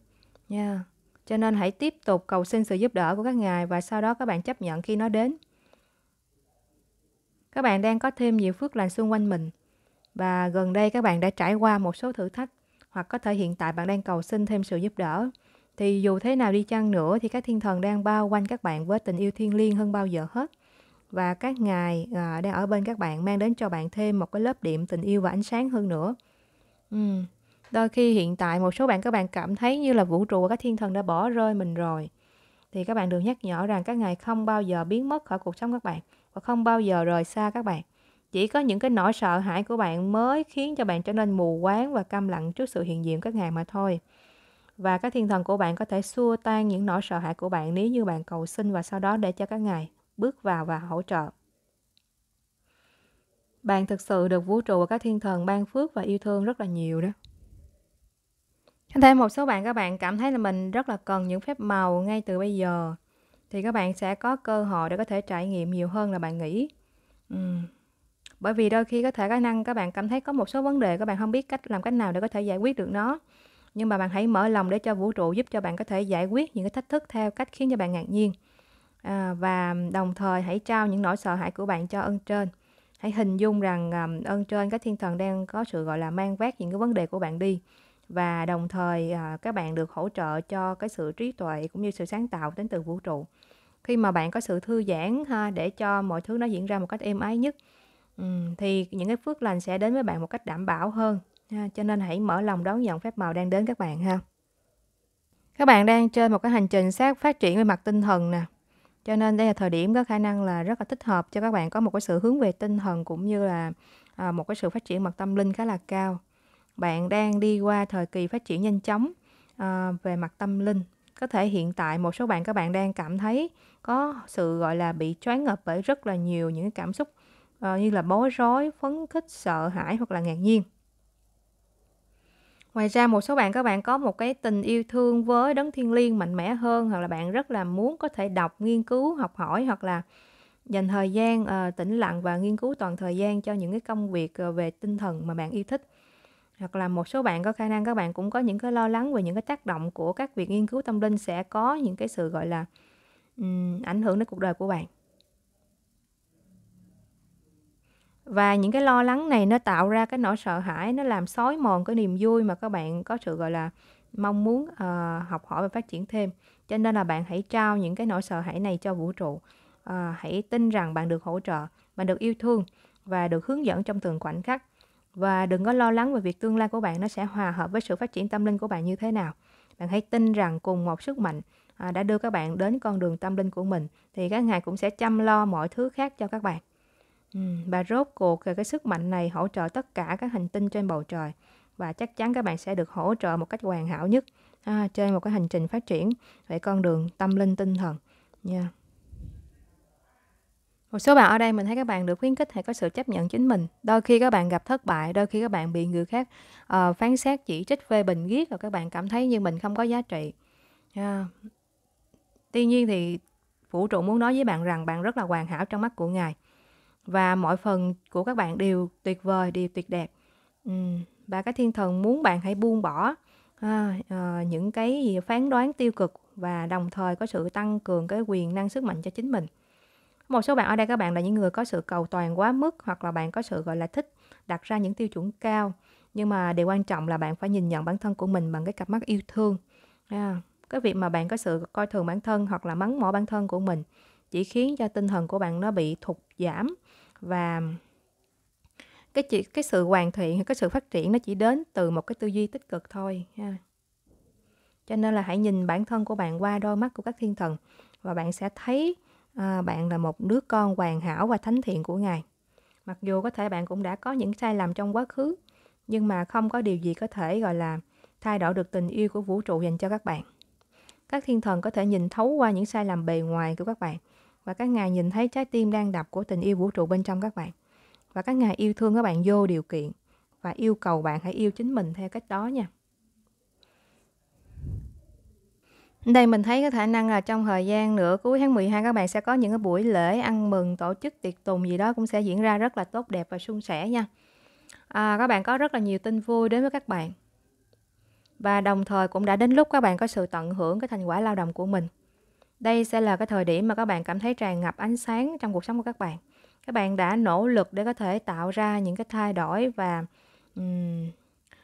nha yeah cho nên hãy tiếp tục cầu xin sự giúp đỡ của các ngài và sau đó các bạn chấp nhận khi nó đến. Các bạn đang có thêm nhiều phước lành xung quanh mình và gần đây các bạn đã trải qua một số thử thách hoặc có thể hiện tại bạn đang cầu xin thêm sự giúp đỡ. Thì dù thế nào đi chăng nữa thì các thiên thần đang bao quanh các bạn với tình yêu thiêng liêng hơn bao giờ hết. Và các ngài à, đang ở bên các bạn mang đến cho bạn thêm một cái lớp điểm tình yêu và ánh sáng hơn nữa. Uhm, đôi khi hiện tại một số bạn các bạn cảm thấy như là vũ trụ và các thiên thần đã bỏ rơi mình rồi thì các bạn được nhắc nhở rằng các ngài không bao giờ biến mất khỏi cuộc sống các bạn và không bao giờ rời xa các bạn chỉ có những cái nỗi sợ hãi của bạn mới khiến cho bạn trở nên mù quáng và câm lặng trước sự hiện diện các ngài mà thôi và các thiên thần của bạn có thể xua tan những nỗi sợ hãi của bạn nếu như bạn cầu xin và sau đó để cho các ngài bước vào và hỗ trợ bạn thực sự được vũ trụ và các thiên thần ban phước và yêu thương rất là nhiều đó thêm một số bạn các bạn cảm thấy là mình rất là cần những phép màu ngay từ bây giờ thì các bạn sẽ có cơ hội để có thể trải nghiệm nhiều hơn là bạn nghĩ ừ. bởi vì đôi khi có thể khả năng các bạn cảm thấy có một số vấn đề các bạn không biết cách làm cách nào để có thể giải quyết được nó nhưng mà bạn hãy mở lòng để cho vũ trụ giúp cho bạn có thể giải quyết những cái thách thức theo cách khiến cho bạn ngạc nhiên à, và đồng thời hãy trao những nỗi sợ hãi của bạn cho ơn trên hãy hình dung rằng um, ơn trên các thiên thần đang có sự gọi là mang vác những cái vấn đề của bạn đi và đồng thời à, các bạn được hỗ trợ cho cái sự trí tuệ cũng như sự sáng tạo đến từ vũ trụ khi mà bạn có sự thư giãn ha để cho mọi thứ nó diễn ra một cách êm ái nhất thì những cái phước lành sẽ đến với bạn một cách đảm bảo hơn ha. cho nên hãy mở lòng đón nhận phép màu đang đến các bạn ha các bạn đang trên một cái hành trình sát phát triển về mặt tinh thần nè cho nên đây là thời điểm có khả năng là rất là thích hợp cho các bạn có một cái sự hướng về tinh thần cũng như là à, một cái sự phát triển mặt tâm linh khá là cao bạn đang đi qua thời kỳ phát triển nhanh chóng à, về mặt tâm linh có thể hiện tại một số bạn các bạn đang cảm thấy có sự gọi là bị choáng ngợp bởi rất là nhiều những cảm xúc à, như là bối rối phấn khích sợ hãi hoặc là ngạc nhiên ngoài ra một số bạn các bạn có một cái tình yêu thương với đấng thiên liêng mạnh mẽ hơn hoặc là bạn rất là muốn có thể đọc nghiên cứu học hỏi hoặc là dành thời gian uh, tĩnh lặng và nghiên cứu toàn thời gian cho những cái công việc uh, về tinh thần mà bạn yêu thích hoặc là một số bạn có khả năng các bạn cũng có những cái lo lắng về những cái tác động của các việc nghiên cứu tâm linh sẽ có những cái sự gọi là um, ảnh hưởng đến cuộc đời của bạn và những cái lo lắng này nó tạo ra cái nỗi sợ hãi nó làm xói mòn cái niềm vui mà các bạn có sự gọi là mong muốn uh, học hỏi và phát triển thêm cho nên là bạn hãy trao những cái nỗi sợ hãi này cho vũ trụ uh, hãy tin rằng bạn được hỗ trợ bạn được yêu thương và được hướng dẫn trong từng khoảnh khắc và đừng có lo lắng về việc tương lai của bạn nó sẽ hòa hợp với sự phát triển tâm linh của bạn như thế nào bạn hãy tin rằng cùng một sức mạnh à, đã đưa các bạn đến con đường tâm linh của mình thì các ngài cũng sẽ chăm lo mọi thứ khác cho các bạn ừ, và rốt cuộc thì cái sức mạnh này hỗ trợ tất cả các hành tinh trên bầu trời và chắc chắn các bạn sẽ được hỗ trợ một cách hoàn hảo nhất à, trên một cái hành trình phát triển về con đường tâm linh tinh thần nha yeah một số bạn ở đây mình thấy các bạn được khuyến khích hãy có sự chấp nhận chính mình đôi khi các bạn gặp thất bại đôi khi các bạn bị người khác uh, phán xét chỉ trích phê bình ghét rồi các bạn cảm thấy như mình không có giá trị yeah. À, tuy nhiên thì vũ trụ muốn nói với bạn rằng bạn rất là hoàn hảo trong mắt của ngài và mọi phần của các bạn đều tuyệt vời đều tuyệt đẹp uhm. và các thiên thần muốn bạn hãy buông bỏ à, à, những cái gì phán đoán tiêu cực và đồng thời có sự tăng cường cái quyền năng sức mạnh cho chính mình một số bạn ở đây các bạn là những người có sự cầu toàn quá mức hoặc là bạn có sự gọi là thích đặt ra những tiêu chuẩn cao nhưng mà điều quan trọng là bạn phải nhìn nhận bản thân của mình bằng cái cặp mắt yêu thương à, cái việc mà bạn có sự coi thường bản thân hoặc là mắng mỏ bản thân của mình chỉ khiến cho tinh thần của bạn nó bị thụt giảm và cái chỉ, cái sự hoàn thiện hay cái sự phát triển nó chỉ đến từ một cái tư duy tích cực thôi ha. Cho nên là hãy nhìn bản thân của bạn qua đôi mắt của các thiên thần và bạn sẽ thấy à, bạn là một đứa con hoàn hảo và thánh thiện của Ngài. Mặc dù có thể bạn cũng đã có những sai lầm trong quá khứ, nhưng mà không có điều gì có thể gọi là thay đổi được tình yêu của vũ trụ dành cho các bạn. Các thiên thần có thể nhìn thấu qua những sai lầm bề ngoài của các bạn và các ngài nhìn thấy trái tim đang đập của tình yêu vũ trụ bên trong các bạn. Và các ngài yêu thương các bạn vô điều kiện và yêu cầu bạn hãy yêu chính mình theo cách đó nha. Đây mình thấy có khả năng là trong thời gian nửa cuối tháng 12 các bạn sẽ có những cái buổi lễ ăn mừng, tổ chức tiệc tùng gì đó cũng sẽ diễn ra rất là tốt đẹp và suôn sẻ nha. À, các bạn có rất là nhiều tin vui đến với các bạn. Và đồng thời cũng đã đến lúc các bạn có sự tận hưởng cái thành quả lao động của mình. Đây sẽ là cái thời điểm mà các bạn cảm thấy tràn ngập ánh sáng trong cuộc sống của các bạn. Các bạn đã nỗ lực để có thể tạo ra những cái thay đổi và um,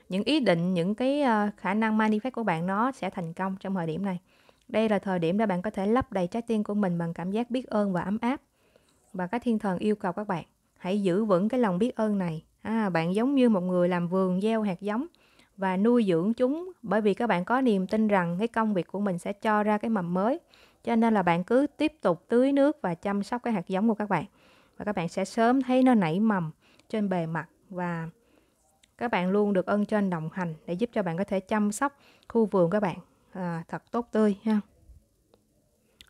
những ý định những cái ờ, khả năng manifest của bạn nó sẽ thành công trong thời điểm này đây là thời điểm để bạn có thể lấp đầy trái tim của mình bằng cảm giác biết ơn và ấm áp và các thiên thần yêu cầu các bạn hãy giữ vững cái lòng biết ơn này à, bạn giống như một người làm vườn gieo hạt giống và nuôi dưỡng chúng bởi vì các bạn có niềm tin rằng cái công việc của mình sẽ cho ra cái mầm mới cho nên là bạn cứ tiếp tục tưới nước và chăm sóc cái hạt giống của các bạn và các bạn sẽ sớm thấy nó nảy mầm trên bề mặt và các bạn luôn được ơn trên đồng hành để giúp cho bạn có thể chăm sóc khu vườn các bạn à, thật tốt tươi ha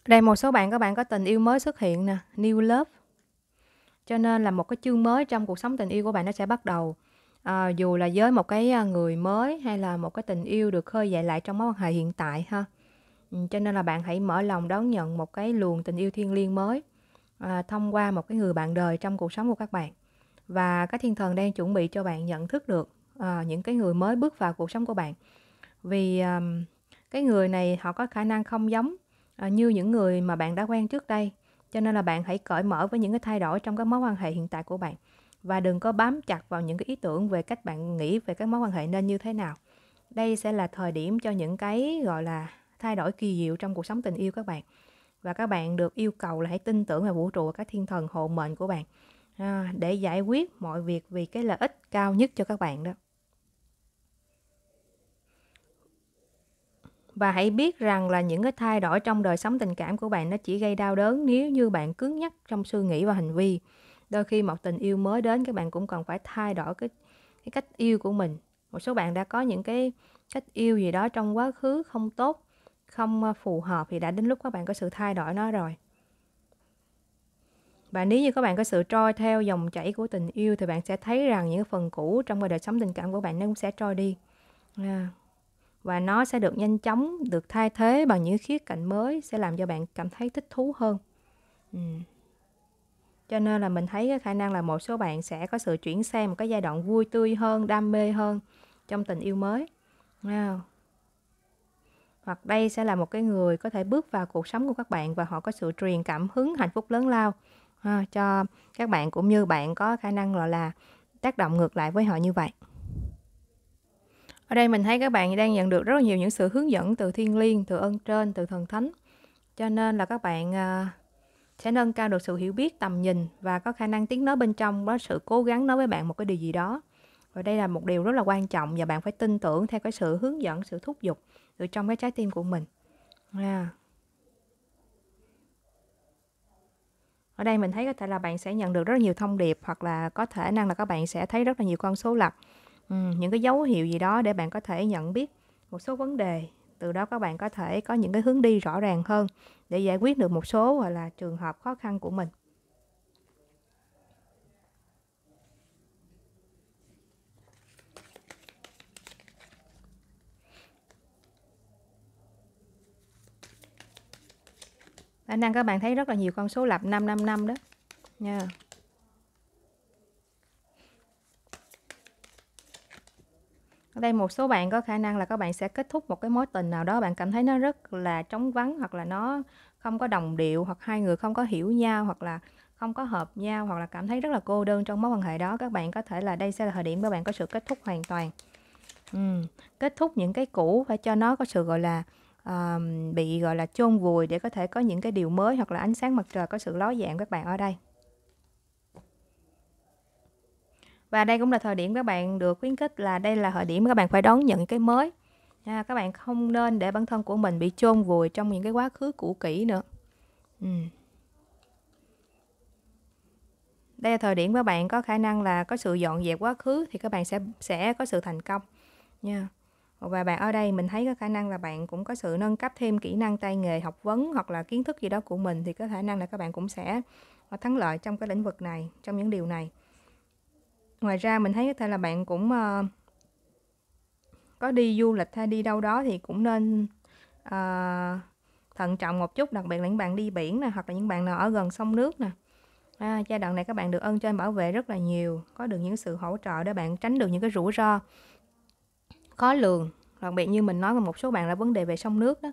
đây một số bạn các bạn có tình yêu mới xuất hiện nè new love cho nên là một cái chương mới trong cuộc sống tình yêu của bạn nó sẽ bắt đầu à, dù là với một cái à, người mới hay là một cái tình yêu được khơi dậy lại trong mối quan hệ hiện tại ha ừ, cho nên là bạn hãy mở lòng đón nhận một cái luồng tình yêu thiêng liêng mới à, thông qua một cái người bạn đời trong cuộc sống của các bạn và các thiên thần đang chuẩn bị cho bạn nhận thức được à, những cái người mới bước vào cuộc sống của bạn vì à, cái người này họ có khả năng không giống à, như những người mà bạn đã quen trước đây cho nên là bạn hãy cởi mở với những cái thay đổi trong các mối quan hệ hiện tại của bạn và đừng có bám chặt vào những cái ý tưởng về cách bạn nghĩ về các mối quan hệ nên như thế nào đây sẽ là thời điểm cho những cái gọi là thay đổi kỳ diệu trong cuộc sống tình yêu các bạn và các bạn được yêu cầu là hãy tin tưởng vào vũ trụ và các thiên thần hộ mệnh của bạn à, để giải quyết mọi việc vì cái lợi ích cao nhất cho các bạn đó và hãy biết rằng là những cái thay đổi trong đời sống tình cảm của bạn nó chỉ gây đau đớn nếu như bạn cứng nhắc trong suy nghĩ và hành vi đôi khi một tình yêu mới đến các bạn cũng cần phải thay đổi cái cái cách yêu của mình một số bạn đã có những cái cách yêu gì đó trong quá khứ không tốt không à, phù hợp thì đã đến lúc các bạn có sự thay đổi nó rồi và nếu như các bạn có sự trôi theo dòng chảy của tình yêu thì bạn sẽ thấy rằng những phần cũ trong đời sống tình cảm của bạn nó cũng sẽ trôi đi à, và nó sẽ được nhanh chóng được thay thế bằng những khía cạnh mới sẽ làm cho bạn cảm thấy thích thú hơn ừ. cho nên là mình thấy cái khả năng là một số bạn sẽ có sự chuyển sang một cái giai đoạn vui tươi hơn đam mê hơn trong tình yêu mới hoặc đây sẽ là một cái người có thể bước vào cuộc sống của các bạn và họ có sự truyền cảm hứng hạnh phúc lớn lao ha, cho các bạn cũng như bạn có khả năng gọi là tác động ngược lại với họ như vậy ở đây mình thấy các bạn đang nhận được rất là nhiều những sự hướng dẫn từ thiên liêng từ ơn trên từ thần thánh cho nên là các bạn à, sẽ nâng cao được sự hiểu biết tầm nhìn và có khả năng tiếng nói bên trong có sự cố gắng nói với bạn một cái điều gì đó và đây là một điều rất là quan trọng và bạn phải tin tưởng theo cái sự hướng dẫn sự thúc giục từ trong cái trái tim của mình à, ở đây mình thấy có thể là bạn sẽ nhận được rất nhiều thông điệp hoặc là có thể năng là các bạn sẽ thấy rất là nhiều con số lặp ừ, những cái dấu hiệu gì đó để bạn có thể nhận biết một số vấn đề từ đó các bạn có thể có những cái hướng đi rõ ràng hơn để giải quyết được một số hoặc là trường hợp khó khăn của mình khả năng các bạn thấy rất là nhiều con số lập 555 đó nha ở đây một số bạn có khả năng là các bạn sẽ kết thúc một cái mối tình nào đó bạn cảm thấy nó rất là trống vắng hoặc là nó không có đồng điệu hoặc hai người không có hiểu nhau hoặc là không có hợp nhau hoặc là cảm thấy rất là cô đơn trong mối quan hệ đó các bạn có thể là đây sẽ là thời điểm các bạn có sự kết thúc hoàn toàn ừ. kết thúc những cái cũ phải cho nó có sự gọi là um, bị gọi là chôn vùi để có thể có những cái điều mới hoặc là ánh sáng mặt trời có sự ló dạng các bạn ở đây và đây cũng là thời điểm các bạn được khuyến khích là đây là thời điểm các bạn phải đón nhận cái mới à, các bạn không nên để bản thân của mình bị chôn vùi trong những cái quá khứ cũ kỹ nữa ừ. đây là thời điểm các bạn có khả năng là có sự dọn dẹp quá khứ thì các bạn sẽ sẽ có sự thành công nha yeah và bạn ở đây mình thấy có khả năng là bạn cũng có sự nâng cấp thêm kỹ năng tay nghề học vấn hoặc là kiến thức gì đó của mình thì có khả năng là các bạn cũng sẽ ờ, thắng lợi trong cái lĩnh vực này trong những điều này ngoài ra mình thấy có thể là bạn cũng ờ, có đi du lịch hay đi đâu đó thì cũng nên uh, thận trọng một chút đặc biệt là những bạn đi biển nè hoặc là những bạn nào ở gần sông nước nè à, giai đoạn này các bạn được ơn trên bảo vệ rất là nhiều có được những sự hỗ trợ để bạn tránh được những cái rủi ro khó lường đặc biệt như mình nói là một số bạn là vấn đề về sông nước đó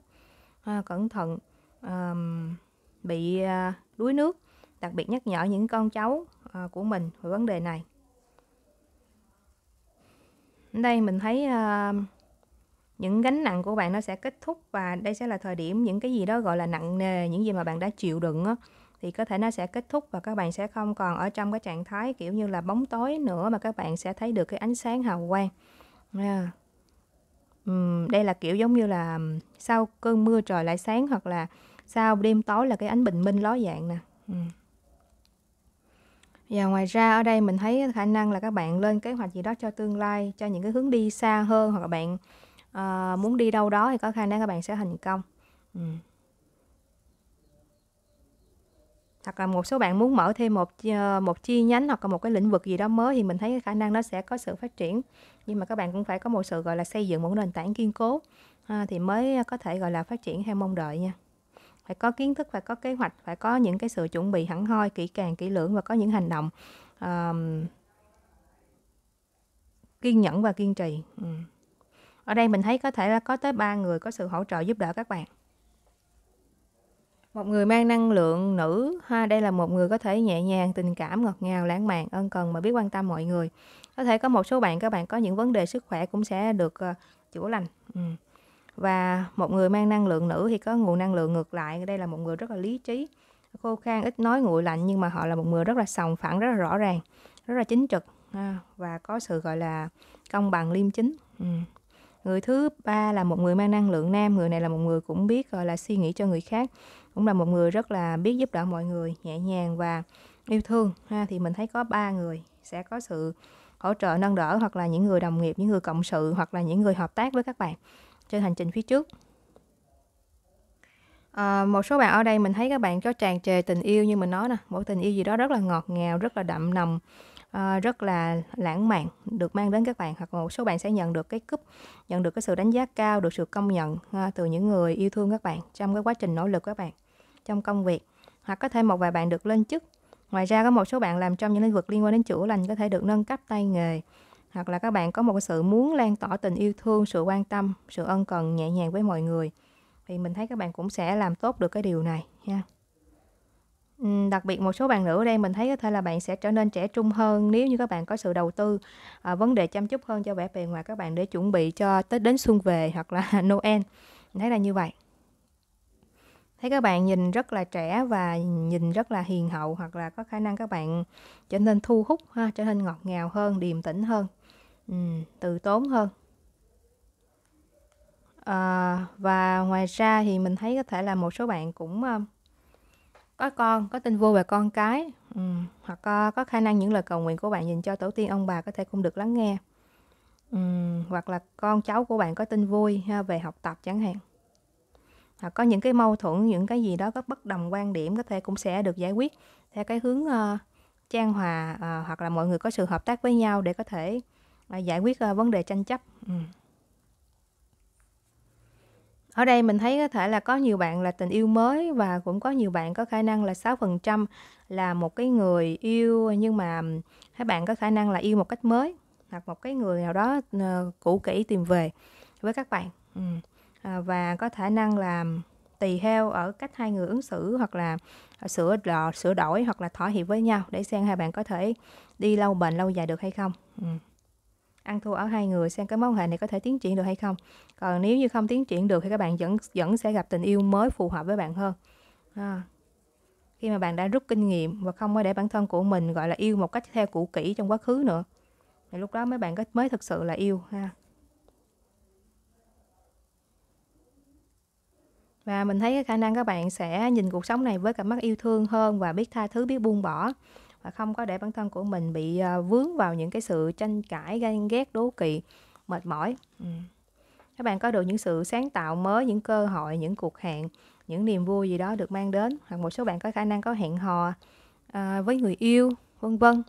à, cẩn thận à, bị à, đuối nước đặc biệt nhắc nhở những con cháu à, của mình về vấn đề này đây mình thấy à, những gánh nặng của bạn nó sẽ kết thúc và đây sẽ là thời điểm những cái gì đó gọi là nặng nề những gì mà bạn đã chịu đựng á, thì có thể nó sẽ kết thúc và các bạn sẽ không còn ở trong cái trạng thái kiểu như là bóng tối nữa mà các bạn sẽ thấy được cái ánh sáng hào quang yeah đây là kiểu giống như là sau cơn mưa trời lại sáng hoặc là sau đêm tối là cái ánh bình minh ló dạng nè và ngoài ra ở đây mình thấy khả năng là các bạn lên kế hoạch gì đó cho tương lai cho những cái hướng đi xa hơn hoặc là bạn uh, muốn đi đâu đó thì có khả năng các bạn sẽ thành công um. hoặc là một số bạn muốn mở thêm một ờ, một chi nhánh hoặc là một cái lĩnh vực gì đó mới thì mình thấy khả năng nó sẽ có sự phát triển nhưng mà các bạn cũng phải có một sự gọi là xây dựng một nền tảng kiên cố à, thì mới có thể gọi là phát triển theo mong đợi nha phải có kiến thức phải có kế hoạch phải có những cái sự chuẩn bị hẳn hoi kỹ càng kỹ lưỡng và có những hành động um, kiên nhẫn và kiên trì ừ. ở đây mình thấy có thể là có tới ba người có sự hỗ trợ giúp đỡ các bạn một người mang năng lượng nữ ha, đây là một người có thể nhẹ nhàng, tình cảm, ngọt ngào, lãng mạn, ân cần mà biết quan tâm mọi người. Có thể có một số bạn các bạn có những vấn đề sức khỏe cũng sẽ được uh, chữa lành. Ừ. Và một người mang năng lượng nữ thì có nguồn năng lượng ngược lại, đây là một người rất là lý trí, khô khan, ít nói nguội lạnh nhưng mà họ là một người rất là sòng phẳng, rất là rõ ràng, rất là chính trực ha, và có sự gọi là công bằng liêm chính. Ừ. Người thứ ba là một người mang năng lượng nam, người này là một người cũng biết gọi là suy nghĩ cho người khác cũng là một người rất là biết giúp đỡ mọi người nhẹ nhàng và yêu thương ha thì mình thấy có ba người sẽ có sự hỗ trợ nâng đỡ hoặc là những người đồng nghiệp những người cộng sự hoặc là những người hợp tác với các bạn trên hành trình phía trước à, một số bạn ở đây mình thấy các bạn có tràn trề tình yêu như mình nói nè mỗi tình yêu gì đó rất là ngọt ngào rất là đậm nồng À, rất là lãng mạn được mang đến các bạn hoặc một số bạn sẽ nhận được cái cúp nhận được cái sự đánh giá cao được sự công nhận à, từ những người yêu thương các bạn trong cái quá trình nỗ lực các bạn trong công việc hoặc có thể một vài bạn được lên chức ngoài ra có một số bạn làm trong những lĩnh vực liên quan đến chữa lành có thể được nâng cấp tay nghề hoặc là các bạn có một sự muốn lan tỏa tình yêu thương sự quan tâm sự ân cần nhẹ nhàng với mọi người thì mình thấy các bạn cũng sẽ làm tốt được cái điều này nha đặc biệt một số bạn nữ ở đây mình thấy có thể là bạn sẽ trở nên trẻ trung hơn nếu như các bạn có sự đầu tư à, vấn đề chăm chút hơn cho vẻ bề ngoài các bạn để chuẩn bị cho tết đến xuân về hoặc là Noel mình thấy là như vậy thấy các bạn nhìn rất là trẻ và nhìn rất là hiền hậu hoặc là có khả năng các bạn trở nên thu hút ha trở nên ngọt ngào hơn điềm tĩnh hơn ừ, từ tốn hơn à, và ngoài ra thì mình thấy có thể là một số bạn cũng uh, có con có tin vui về con cái ừ, hoặc uh, có khả năng những lời cầu nguyện của bạn dành cho tổ tiên ông bà có thể cũng được lắng nghe ừ, hoặc là con cháu của bạn có tin vui ha, về học tập chẳng hạn à, có những cái mâu thuẫn những cái gì đó có bất đồng quan điểm có thể cũng sẽ được giải quyết theo cái hướng uh, trang hòa uh, hoặc là mọi người có sự hợp tác với nhau để có thể uh, giải quyết uh, vấn đề tranh chấp ừ. ở đây mình thấy có thể là có nhiều bạn là tình yêu mới và cũng có nhiều bạn có khả năng là 6% là một cái người yêu nhưng mà các bạn có khả năng là yêu một cách mới hoặc một cái người nào đó uh, cũ kỹ tìm về với các bạn ừ. À, và có khả năng là tùy theo ở cách hai người ứng xử hoặc là à, sửa đò, sửa đổi hoặc là thỏa hiệp với nhau để xem hai bạn có thể đi lâu bền lâu dài được hay không ừ. ăn thua ở hai người xem cái mối quan hệ này có thể tiến triển được hay không còn nếu như không tiến triển được thì các bạn vẫn vẫn sẽ gặp tình yêu mới phù hợp với bạn hơn à. khi mà bạn đã rút kinh nghiệm và không có để bản thân của mình gọi là yêu một cách theo cũ kỹ trong quá khứ nữa thì lúc đó mấy bạn có mới thực sự là yêu ha Và mình thấy cái khả năng các bạn sẽ nhìn cuộc sống này với cặp mắt yêu thương hơn và biết tha thứ, biết buông bỏ và không có để bản thân của mình bị ờ, vướng vào những cái sự tranh cãi, ganh ghét, đố kỵ, mệt mỏi. Ừ. Các bạn có được những sự sáng tạo mới, những cơ hội, những cuộc hẹn, những niềm vui gì đó được mang đến hoặc một số bạn có khả năng có hẹn hò à, với người yêu, vân vân.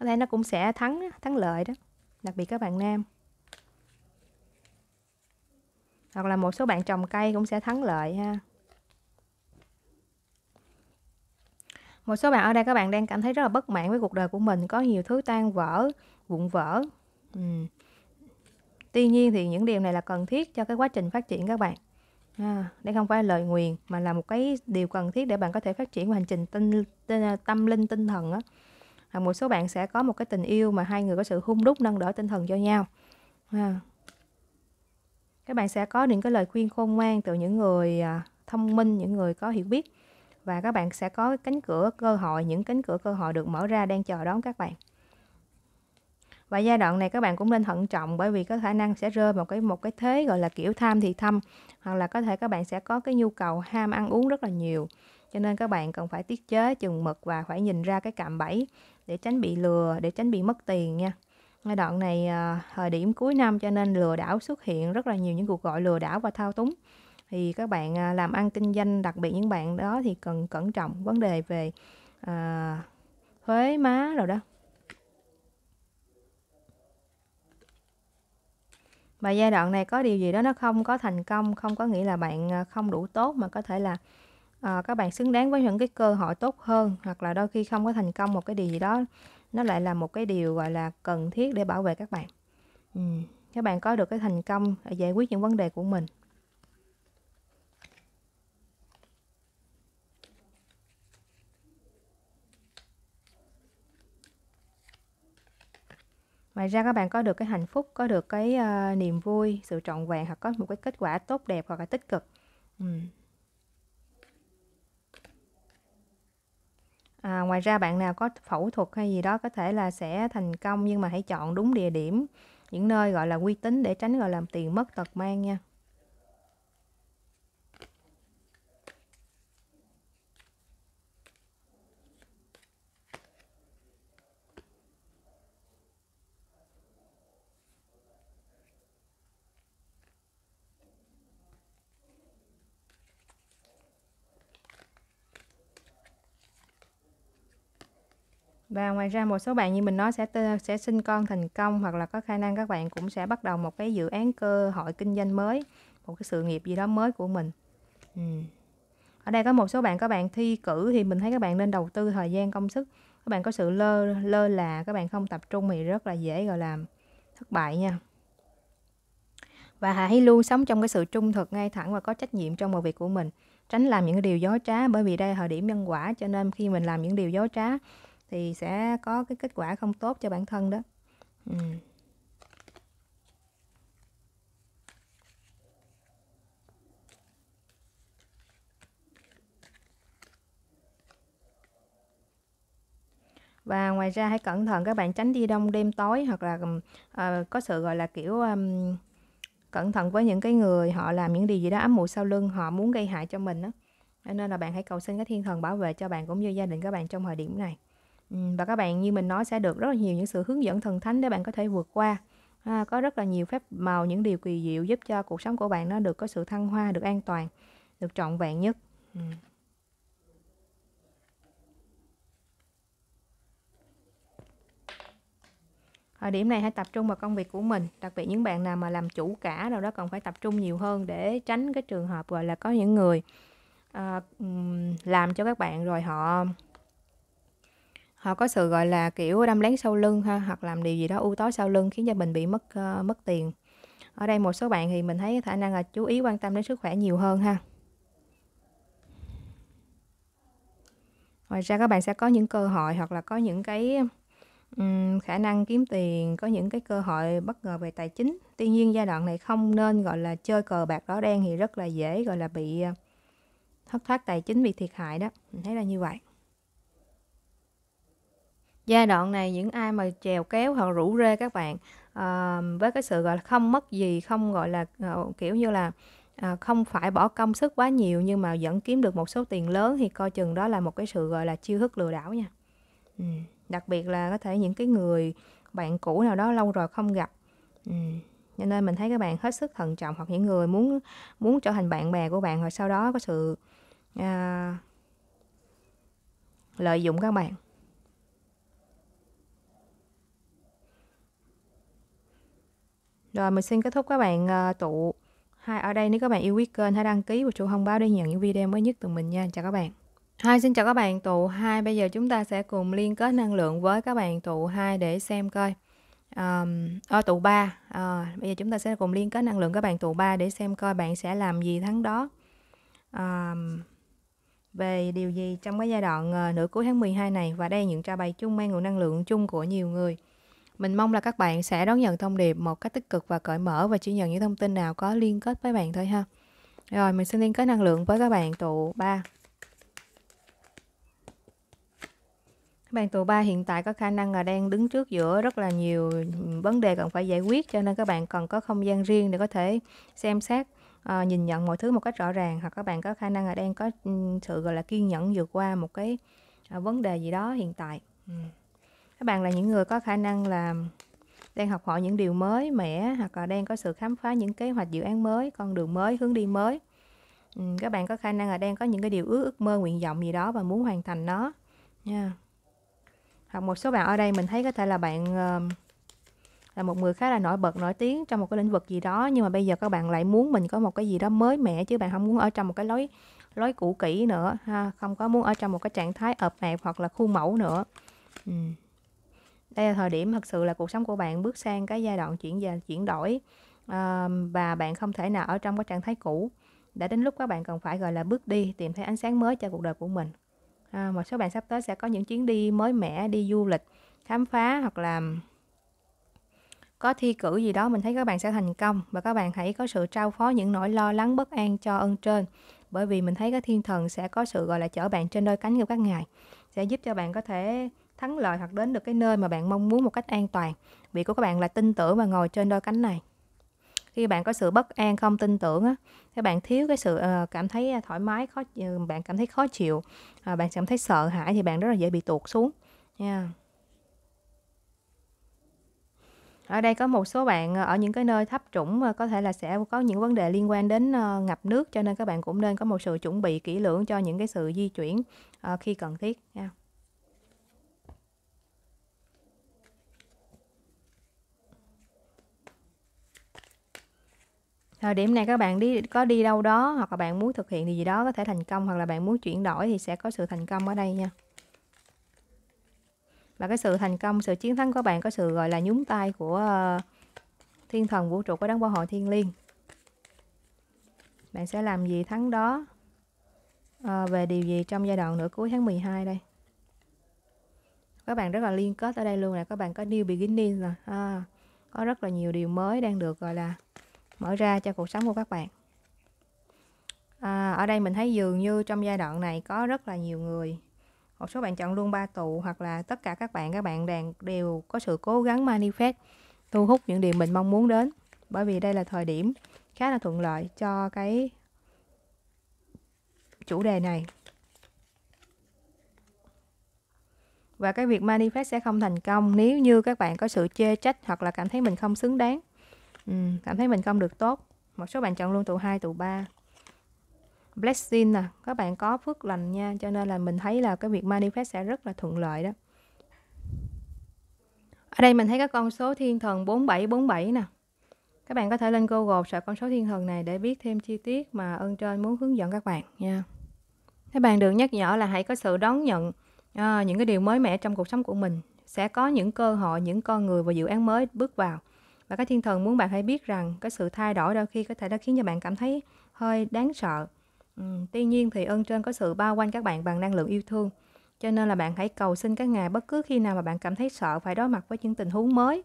Có thể nó cũng sẽ thắng thắng lợi đó, đặc biệt các bạn nam hoặc là một số bạn trồng cây cũng sẽ thắng lợi ha một số bạn ở đây các bạn đang cảm thấy rất là bất mãn với cuộc đời của mình có nhiều thứ tan vỡ vụn vỡ ừ. tuy nhiên thì những điều này là cần thiết cho cái quá trình phát triển các bạn à, đây không phải lời nguyền mà là một cái điều cần thiết để bạn có thể phát triển hành trình tinh, tinh à, tâm linh tinh thần á à, một số bạn sẽ có một cái tình yêu mà hai người có sự hung đúc nâng đỡ tinh thần cho nhau à, các bạn sẽ có những cái lời khuyên khôn ngoan từ những người à, thông minh những người có hiểu biết và các bạn sẽ có cánh cửa cơ hội những cánh cửa cơ hội được mở ra đang chờ đón các bạn và giai đoạn này các bạn cũng nên thận trọng bởi vì có khả năng sẽ rơi một cái một cái thế gọi là kiểu tham thì thâm hoặc là có thể các bạn sẽ có cái nhu cầu ham ăn uống rất là nhiều cho nên các bạn cần phải tiết chế chừng mực và phải nhìn ra cái cạm bẫy để tránh bị lừa để tránh bị mất tiền nha Giai đoạn này à, thời điểm cuối năm cho nên lừa đảo xuất hiện rất là nhiều những cuộc gọi lừa đảo và thao túng. Thì các bạn à, làm ăn kinh doanh, đặc biệt những bạn đó thì cần cẩn trọng vấn đề về à, thuế má rồi đó. Và giai đoạn này có điều gì đó nó không có thành công, không có nghĩa là bạn à, không đủ tốt mà có thể là à, các bạn xứng đáng với những cái cơ hội tốt hơn hoặc là đôi khi không có thành công một cái điều gì đó nó lại là một cái điều gọi là cần thiết để bảo vệ các bạn ừ. các bạn có được cái thành công để giải quyết những vấn đề của mình ngoài ra các bạn có được cái hạnh phúc có được cái uh, niềm vui sự trọn vẹn hoặc có một cái kết quả tốt đẹp hoặc là tích cực ừ. À, ngoài ra bạn nào có phẫu thuật hay gì đó có thể là sẽ thành công nhưng mà hãy chọn đúng địa điểm, những nơi gọi là uy tín để tránh gọi làm tiền mất tật mang nha. và ngoài ra một số bạn như mình nói sẽ sẽ sinh con thành công hoặc là có khả năng các bạn cũng sẽ bắt đầu một cái dự án cơ hội kinh doanh mới một cái sự nghiệp gì đó mới của mình ừ. ở đây có một số bạn các bạn thi cử thì mình thấy các bạn nên đầu tư thời gian công sức các bạn có sự lơ lơ là các bạn không tập trung thì rất là dễ gọi là thất bại nha và hãy luôn sống trong cái sự trung thực ngay thẳng và có trách nhiệm trong mọi việc của mình tránh làm những cái điều dối trá bởi vì đây là thời điểm nhân quả cho nên khi mình làm những điều dối trá thì sẽ có cái kết quả không tốt cho bản thân đó ừ. và ngoài ra hãy cẩn thận các bạn tránh đi đông đêm tối hoặc là uh, có sự gọi là kiểu um, cẩn thận với những cái người họ làm những điều gì đó ám muội sau lưng họ muốn gây hại cho mình đó nên là bạn hãy cầu xin các thiên thần bảo vệ cho bạn cũng như gia đình các bạn trong thời điểm này và các bạn như mình nói sẽ được rất là nhiều những sự hướng dẫn thần thánh để bạn có thể vượt qua à, có rất là nhiều phép màu những điều kỳ diệu giúp cho cuộc sống của bạn nó được có sự thăng hoa được an toàn được trọn vẹn nhất ừ. ở điểm này hãy tập trung vào công việc của mình đặc biệt những bạn nào mà làm chủ cả đâu đó cần phải tập trung nhiều hơn để tránh cái trường hợp gọi là có những người uh, làm cho các bạn rồi họ họ có sự gọi là kiểu đâm lén sau lưng ha hoặc làm điều gì đó u tối sau lưng khiến cho mình bị mất uh, mất tiền ở đây một số bạn thì mình thấy khả năng là chú ý quan tâm đến sức khỏe nhiều hơn ha ngoài ra các bạn sẽ có những cơ hội hoặc là có những cái um, khả năng kiếm tiền có những cái cơ hội bất ngờ về tài chính tuy nhiên giai đoạn này không nên gọi là chơi cờ bạc đỏ đen thì rất là dễ gọi là bị ờ, thất thoát tài chính bị thiệt hại đó mình thấy là như vậy giai đoạn này những ai mà chèo kéo hoặc rủ rê các bạn uh, với cái sự gọi là không mất gì không gọi là uh, kiểu như là À, không phải bỏ công sức quá nhiều nhưng mà vẫn kiếm được một số tiền lớn thì coi chừng đó là một cái sự gọi là chiêu thức lừa đảo nha ừ. đặc biệt là có thể những cái người bạn cũ nào đó lâu rồi không gặp ừ. cho nên mình thấy các bạn hết sức thận trọng hoặc những người muốn muốn trở thành bạn bè của bạn rồi sau đó có sự à, lợi dụng các bạn Rồi mình xin kết thúc các bạn uh, tụ hai ở đây nếu các bạn yêu quý kênh hãy đăng ký và chuông thông báo để nhận những video mới nhất từ mình nha. Chào các bạn. Hai xin chào các bạn tụ hai bây giờ chúng ta sẽ cùng liên kết năng lượng với các bạn tụ hai để xem coi um, ở ờ, tụ 3 à, ờ, bây giờ chúng ta sẽ cùng liên kết năng lượng các bạn tụ 3 để xem coi bạn sẽ làm gì tháng đó um, về điều gì trong cái giai đoạn uh, nửa cuối tháng 12 này và đây những trao bày chung mang nguồn năng lượng chung của nhiều người mình mong là các bạn sẽ đón nhận thông điệp một cách tích cực và cởi mở và chỉ nhận những thông tin nào có liên kết với bạn thôi ha. Rồi mình xin liên kết năng lượng với các bạn tụ 3. Các bạn tụ ba hiện tại có khả năng là đang đứng trước giữa rất là nhiều vấn đề cần phải giải quyết cho nên các bạn cần có không gian riêng để có thể xem xét À, nhìn nhận mọi thứ một cách rõ ràng hoặc các bạn có khả năng là đang có sự gọi là kiên nhẫn vượt qua một cái à, vấn đề gì đó hiện tại. Ừ các bạn là những người có khả năng là đang học hỏi những điều mới mẻ hoặc là đang có sự khám phá những kế hoạch dự án mới con đường mới hướng đi mới ừ, các bạn có khả năng là đang có những cái điều ước ước mơ nguyện vọng gì đó và muốn hoàn thành nó nha hoặc một số bạn ở đây mình thấy có thể là bạn uh, là một người khá là nổi bật nổi tiếng trong một cái lĩnh vực gì đó nhưng mà bây giờ các bạn lại muốn mình có một cái gì đó mới mẻ chứ bạn không muốn ở trong một cái lối lối cũ kỹ nữa ha không có muốn ở trong một cái trạng thái ợp ẹp hoặc là khuôn mẫu nữa ừ đây là thời điểm thật sự là cuộc sống của bạn bước sang cái giai đoạn chuyển và chuyển đổi ờ, và bạn không thể nào ở trong cái trạng thái cũ đã đến lúc các bạn cần phải gọi là bước đi tìm thấy ánh sáng mới cho cuộc đời của mình à, một số bạn sắp tới sẽ có những chuyến đi mới mẻ đi du lịch khám phá hoặc là có thi cử gì đó mình thấy các bạn sẽ thành công và các bạn hãy có sự trao phó những nỗi lo lắng bất an cho ơn trên bởi vì mình thấy các thiên thần sẽ có sự gọi là chở bạn trên đôi cánh của các ngài sẽ giúp cho bạn có thể thắng lợi hoặc đến được cái nơi mà bạn mong muốn một cách an toàn việc của các bạn là tin tưởng và ngồi trên đôi cánh này khi bạn có sự bất an không tin tưởng á thì bạn thiếu cái sự ờ, cảm thấy ờ, thoải mái khó bạn cảm thấy khó chịu à, bạn cảm thấy sợ hãi thì bạn rất là dễ bị tuột xuống nha yeah. ở đây có một số bạn ờ, ở những cái nơi thấp trũng có thể là sẽ có những vấn đề liên quan đến ngập nước cho nên các bạn cũng nên có một sự chuẩn bị kỹ lưỡng cho những cái sự di chuyển khi cần thiết nha yeah. thời điểm này các bạn đi có đi đâu đó hoặc là bạn muốn thực hiện điều gì đó có thể thành công hoặc là bạn muốn chuyển đổi thì sẽ có sự thành công ở đây nha và cái sự thành công sự chiến thắng của bạn có sự gọi là nhúng tay của ờ, thiên thần vũ trụ có đấng bảo hộ thiên liêng bạn sẽ làm gì thắng đó à, về điều gì trong giai đoạn nửa cuối tháng 12 đây các bạn rất là liên kết ở đây luôn nè các bạn có new beginning rồi à, có rất là nhiều điều mới đang được gọi là mở ra cho cuộc sống của các bạn à, ở đây mình thấy dường như trong giai đoạn này có rất là nhiều người một số bạn chọn luôn ba tụ hoặc là tất cả các bạn các bạn đang đều có sự cố gắng manifest thu hút những điều mình mong muốn đến bởi vì đây là thời điểm khá là thuận lợi cho cái chủ đề này và cái việc manifest sẽ không thành công nếu như các bạn có sự chê trách hoặc là cảm thấy mình không xứng đáng Ừ, cảm thấy mình không được tốt một số bạn chọn luôn tụ 2, tụ 3 blessing nè à. các bạn có phước lành nha cho nên là mình thấy là cái việc manifest sẽ rất là thuận lợi đó ở đây mình thấy các con số thiên thần 4747 nè các bạn có thể lên Google sợ con số thiên thần này để biết thêm chi tiết mà ơn trên muốn hướng dẫn các bạn nha các bạn được nhắc nhở là hãy có sự đón nhận à, những cái điều mới mẻ trong cuộc sống của mình sẽ có những cơ hội những con người và dự án mới bước vào và các thiên thần muốn bạn hãy biết rằng cái sự thay đổi đôi khi có thể đã khiến cho bạn cảm thấy hơi đáng sợ. Ừ, tuy nhiên thì ơn trên có sự bao quanh các bạn bằng năng lượng yêu thương. Cho nên là bạn hãy cầu xin các ngài bất cứ khi nào mà bạn cảm thấy sợ phải đối mặt với những tình huống mới.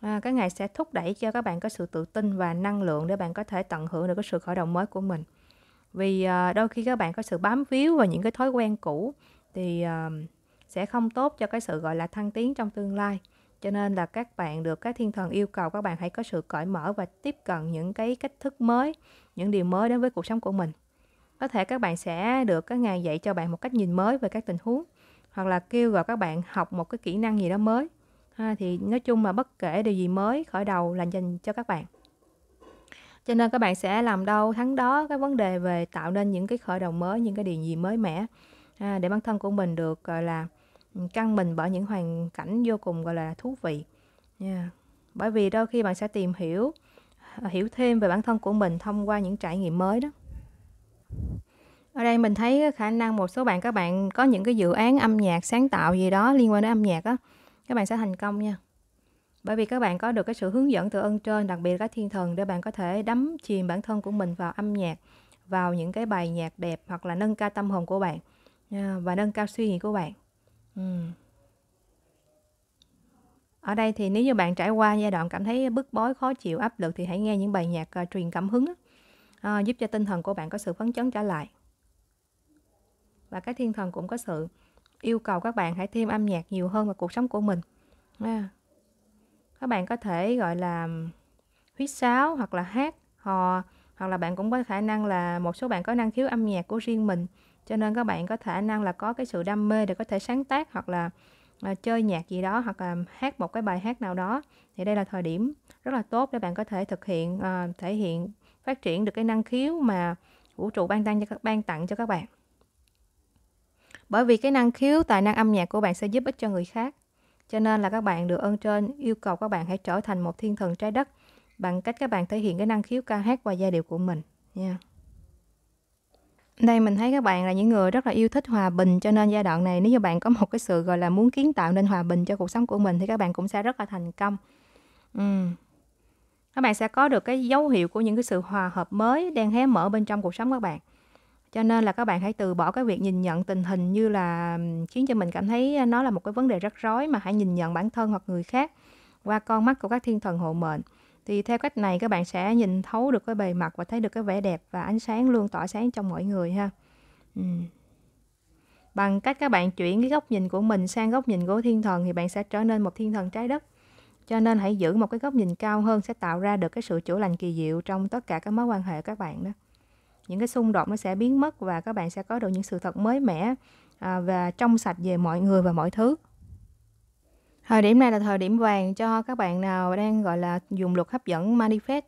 À, các ngài sẽ thúc đẩy cho các bạn có sự tự tin và năng lượng để bạn có thể tận hưởng được cái sự khởi động mới của mình. Vì à, đôi khi các bạn có sự bám víu vào những cái thói quen cũ thì à, sẽ không tốt cho cái sự gọi là thăng tiến trong tương lai cho nên là các bạn được các thiên thần yêu cầu các bạn hãy có sự cởi mở và tiếp cận những cái cách thức mới những điều mới đến với cuộc sống của mình có thể các bạn sẽ được các ngài dạy cho bạn một cách nhìn mới về các tình huống hoặc là kêu gọi các bạn học một cái kỹ năng gì đó mới ha, thì nói chung là bất kể điều gì mới khởi đầu là dành cho các bạn cho nên các bạn sẽ làm đâu thắng đó cái vấn đề về tạo nên những cái khởi đầu mới những cái điều gì mới mẻ à, để bản thân của mình được gọi là căng mình bởi những hoàn cảnh vô cùng gọi là thú vị yeah. bởi vì đôi khi bạn sẽ tìm hiểu ờ, hiểu thêm về bản thân của mình thông qua những trải nghiệm mới đó ở đây mình thấy khả năng một số bạn các bạn có những cái dự án âm nhạc sáng tạo gì đó liên quan đến âm nhạc á các bạn sẽ thành công nha bởi vì các bạn có được cái sự hướng dẫn từ ân trên đặc biệt là các thiên thần để bạn có thể đắm chìm bản thân của mình vào âm nhạc vào những cái bài nhạc đẹp hoặc là nâng cao tâm hồn của bạn và nâng cao suy nghĩ của bạn ở đây thì nếu như bạn trải qua giai đoạn cảm thấy bức bối, khó chịu, áp lực thì hãy nghe những bài nhạc, ờ, truyền cảm hứng á, à, giúp cho tinh thần của bạn có sự phấn chấn trở lại. Và các thiên thần cũng có sự yêu cầu các bạn hãy thêm âm nhạc nhiều hơn vào cuộc sống của mình, a. À, các bạn có thể, gọi là, huýt sáo hoặc là hát hò, hoặc là bạn cũng có khả năng là một số bạn có năng khiếu âm nhạc của riêng mình cho nên các bạn có thể năng là có cái sự đam mê để có thể sáng tác hoặc là à, chơi nhạc gì đó hoặc là hát một cái bài hát nào đó thì đây là thời điểm rất là tốt để bạn có thể thực hiện à, thể hiện phát triển được cái năng khiếu mà vũ trụ ban tặng cho các ban tặng cho các bạn bởi vì cái năng khiếu tài năng âm nhạc của bạn sẽ giúp ích cho người khác cho nên là các bạn được ơn trên yêu cầu các bạn hãy trở thành một thiên thần trái đất bằng cách các bạn thể hiện cái năng khiếu ca hát và giai điệu của mình nha yeah đây mình thấy các bạn là những người rất là yêu thích hòa bình cho nên giai đoạn này nếu như bạn có một cái sự gọi là muốn kiến tạo nên hòa bình cho cuộc sống của mình thì các bạn cũng sẽ rất là thành công ừ. các bạn sẽ có được cái dấu hiệu của những cái sự hòa hợp mới đang hé mở bên trong cuộc sống các bạn cho nên là các bạn hãy từ bỏ cái việc nhìn nhận tình hình như là khiến cho mình cảm thấy nó là một cái vấn đề rất rối mà hãy nhìn nhận bản thân hoặc người khác qua con mắt của các thiên thần hộ mệnh thì theo cách này các bạn sẽ nhìn thấu được cái bề mặt và thấy được cái vẻ đẹp và ánh sáng luôn tỏa sáng trong mọi người ha. Ừ. Bằng cách các bạn chuyển cái góc nhìn của mình sang góc nhìn của thiên thần thì bạn sẽ trở nên một thiên thần trái đất. Cho nên hãy giữ một cái góc nhìn cao hơn sẽ tạo ra được cái sự chữa lành kỳ diệu trong tất cả các mối quan hệ các bạn đó. Những cái xung đột nó sẽ biến mất và các bạn sẽ có được những sự thật mới mẻ à, và trong sạch về mọi người và mọi thứ. Thời điểm này là thời điểm vàng cho các bạn nào đang gọi là dùng luật hấp dẫn manifest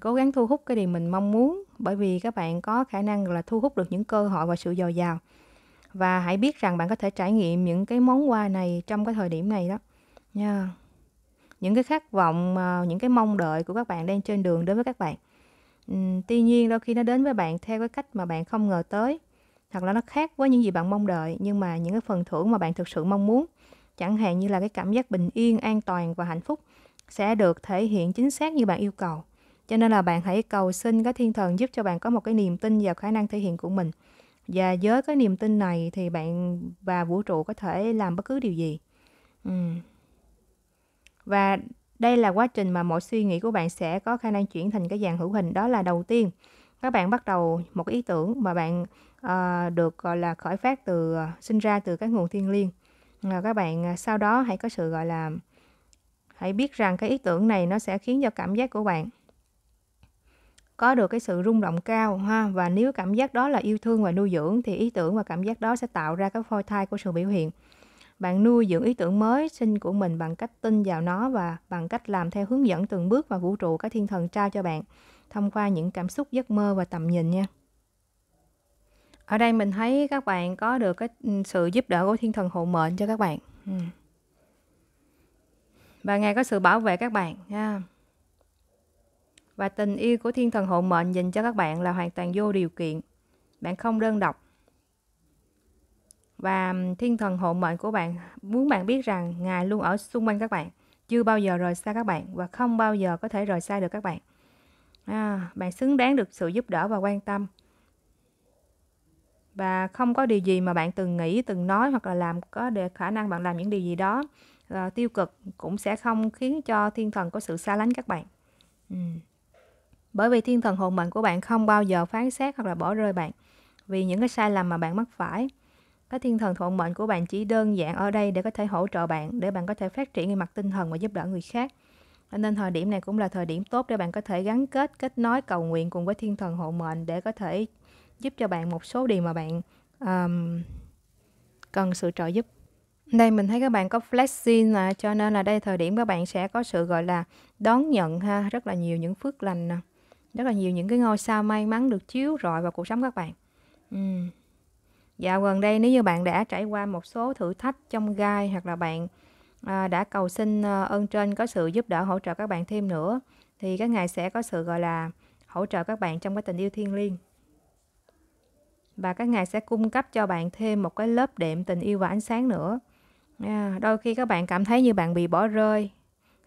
cố gắng thu hút cái điều mình mong muốn bởi vì các bạn có khả năng là thu hút được những cơ hội và sự dồi dào và hãy biết rằng bạn có thể trải nghiệm những cái món quà này trong cái thời điểm này đó nha những cái khát vọng những cái mong đợi của các bạn đang trên đường đến với các bạn tuy nhiên đôi khi nó đến với bạn theo cái cách mà bạn không ngờ tới hoặc là nó khác với những gì bạn mong đợi nhưng mà những cái phần thưởng mà bạn thực sự mong muốn chẳng hạn như là cái cảm giác bình yên an toàn và hạnh phúc sẽ được thể hiện chính xác như bạn yêu cầu cho nên là bạn hãy cầu xin các thiên thần giúp cho bạn có một cái niềm tin vào khả năng thể hiện của mình và với cái niềm tin này thì bạn và vũ trụ có thể làm bất cứ điều gì ừ. và đây là quá trình mà mọi suy nghĩ của bạn sẽ có khả năng chuyển thành cái dạng hữu hình đó là đầu tiên các bạn bắt đầu một ý tưởng mà bạn uh, được gọi là khởi phát từ uh, sinh ra từ các nguồn thiên liêng à, các bạn à, sau đó hãy có sự gọi là hãy biết rằng cái ý tưởng này nó sẽ khiến cho cảm giác của bạn có được cái sự rung động cao ha và nếu cảm giác đó là yêu thương và nuôi dưỡng thì ý tưởng và cảm giác đó sẽ tạo ra cái phôi thai của sự biểu hiện bạn nuôi dưỡng ý tưởng mới sinh của mình bằng cách tin vào nó và bằng cách làm theo hướng dẫn từng bước mà vũ trụ các thiên thần trao cho bạn thông qua những cảm xúc giấc mơ và tầm nhìn nha ở đây mình thấy các bạn có được cái ừ, sự giúp đỡ của thiên thần hộ mệnh cho các bạn ừ. và ngài có sự bảo vệ các bạn nha và tình yêu của thiên thần hộ mệnh dành cho các bạn là hoàn toàn vô điều kiện bạn không đơn độc và ừ, thiên thần hộ mệnh của bạn muốn bạn biết rằng ngài luôn ở xung quanh các bạn chưa bao giờ rời xa các bạn và không bao giờ có thể rời xa được các bạn à, bạn xứng đáng được sự giúp đỡ và quan tâm và không có điều gì mà bạn từng nghĩ từng nói hoặc là làm có để khả năng bạn làm những điều gì đó à, tiêu cực cũng sẽ không khiến cho thiên thần có sự xa lánh các bạn ừ. bởi vì thiên thần hồn mệnh của bạn không bao giờ phán xét hoặc là bỏ rơi bạn vì những cái sai lầm mà bạn mắc phải cái thiên thần thuận mệnh của bạn chỉ đơn giản ở đây để có thể hỗ trợ bạn để bạn có thể phát triển về mặt tinh thần và giúp đỡ người khác nên thời điểm này cũng là thời điểm tốt để bạn có thể gắn kết kết nối cầu nguyện cùng với thiên thần hộ mệnh để có thể giúp cho bạn một số điều mà bạn um, cần sự trợ giúp đây mình thấy các bạn có flexing nè cho nên là đây thời điểm các bạn sẽ có sự gọi là đón nhận ha rất là nhiều những phước lành nè rất là nhiều những cái ngôi sao may mắn được chiếu rọi vào cuộc sống các bạn uhm. dạo gần đây nếu như bạn đã trải qua một số thử thách trong gai hoặc là bạn à, đã cầu xin à, ơn trên có sự giúp đỡ hỗ trợ các bạn thêm nữa thì các ngài sẽ có sự gọi là hỗ trợ các bạn trong cái tình yêu thiêng liêng và các ngài sẽ cung cấp cho bạn thêm một cái lớp đệm tình yêu và ánh sáng nữa à, đôi khi các bạn cảm thấy như bạn bị bỏ rơi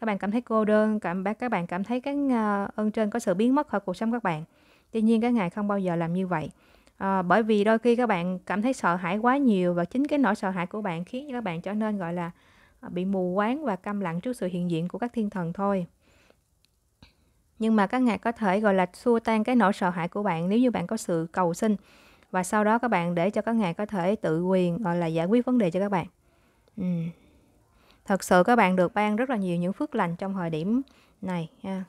các bạn cảm thấy cô đơn cảm các bạn cảm thấy cái à, ơn trên có sự biến mất khỏi cuộc sống các bạn tuy nhiên các ngài không bao giờ làm như vậy à, bởi vì đôi khi các bạn cảm thấy sợ hãi quá nhiều và chính cái nỗi sợ hãi của bạn khiến các bạn trở nên gọi là à, bị mù quáng và câm lặng trước sự hiện diện của các thiên thần thôi nhưng mà các ngài có thể gọi là xua tan cái nỗi sợ hãi của bạn nếu như bạn có sự cầu xin và sau đó các bạn để cho các ngài có thể tự quyền gọi là giải quyết vấn đề cho các bạn ừ. thật sự các bạn được ban rất là nhiều những phước lành trong thời điểm này ha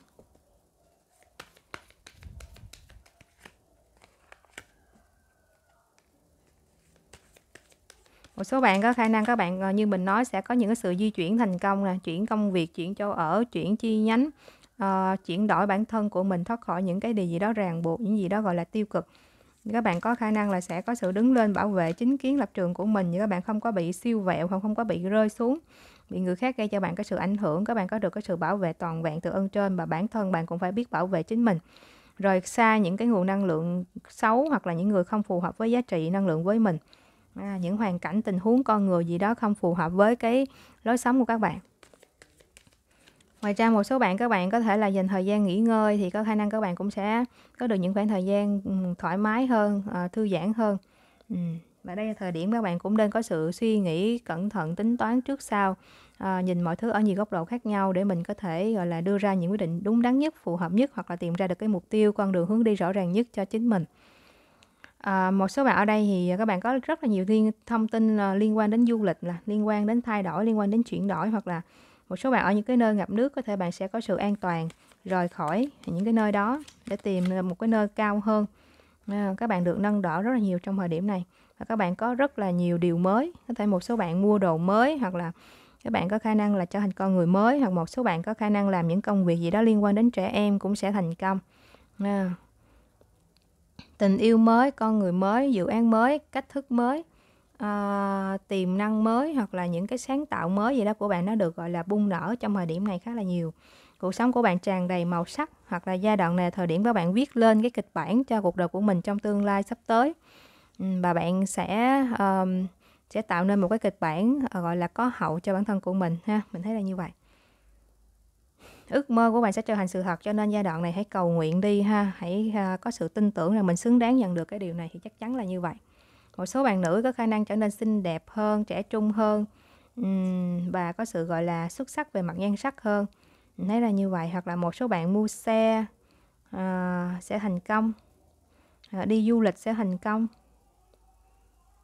một số bạn có khả năng các bạn ờ, như mình nói sẽ có những cái sự di chuyển thành công là chuyển công việc chuyển chỗ ở chuyển chi nhánh uh, chuyển đổi bản thân của mình thoát khỏi những cái điều gì đó ràng buộc những gì đó gọi là tiêu cực các bạn có khả năng là sẽ có sự đứng lên bảo vệ chính kiến lập trường của mình nhưng các bạn không có bị siêu vẹo không không có bị rơi xuống bị người khác gây cho bạn cái sự ảnh hưởng các bạn có được cái sự bảo vệ toàn vẹn từ ơn trên và bản thân bạn cũng phải biết bảo vệ chính mình rồi xa những cái nguồn năng lượng xấu hoặc là những người không phù hợp với giá trị năng lượng với mình à, những hoàn cảnh tình huống con người gì đó không phù hợp với cái lối sống của các bạn Ngoài ra một số bạn các bạn có thể là dành thời gian nghỉ ngơi thì có khả năng các bạn cũng sẽ có được những khoảng thời gian thoải mái hơn, ờ, thư giãn hơn. Và đây là thời điểm các bạn cũng nên có sự suy nghĩ cẩn thận, tính toán trước sau, ờ, nhìn mọi thứ ở nhiều góc độ khác nhau để mình có thể gọi là đưa ra những quyết định đúng đắn nhất, phù hợp nhất hoặc là tìm ra được cái mục tiêu, con đường hướng đi rõ ràng nhất cho chính mình. À, một số bạn ở đây thì các bạn có rất là nhiều thông tin liên quan đến du lịch, là liên quan đến thay đổi, liên quan đến chuyển đổi hoặc là một số bạn ở những cái nơi ngập nước có thể bạn sẽ có sự an toàn rời khỏi những cái nơi đó để tìm một cái nơi cao hơn à, các bạn được nâng đỡ rất là nhiều trong thời điểm này và các bạn có rất là nhiều điều mới có thể một số bạn mua đồ mới hoặc là các bạn có khả năng là trở thành con người mới hoặc một số bạn có khả năng làm những công việc gì đó liên quan đến trẻ em cũng sẽ thành công à. tình yêu mới con người mới dự án mới cách thức mới à, tiềm năng mới hoặc là những cái sáng tạo mới gì đó của bạn nó được gọi là bung nở trong thời điểm này khá là nhiều cuộc sống của bạn tràn đầy màu sắc hoặc là giai đoạn này thời điểm các bạn viết lên cái kịch bản cho cuộc đời của mình trong tương lai sắp tới ừ, và bạn sẽ um, sẽ tạo nên một cái kịch bản ờ, gọi là có hậu cho bản thân của mình ha mình thấy là như vậy ước mơ của bạn sẽ trở thành sự thật cho nên giai đoạn này hãy cầu nguyện đi ha hãy uh, có sự tin tưởng rằng mình xứng đáng nhận được cái điều này thì chắc chắn là như vậy một số bạn nữ có khả năng trở nên xinh đẹp hơn trẻ trung hơn và có sự gọi là xuất sắc về mặt nhan sắc hơn mình thấy là như vậy hoặc là một số bạn mua xe uh, sẽ thành công ờ, đi du lịch sẽ thành công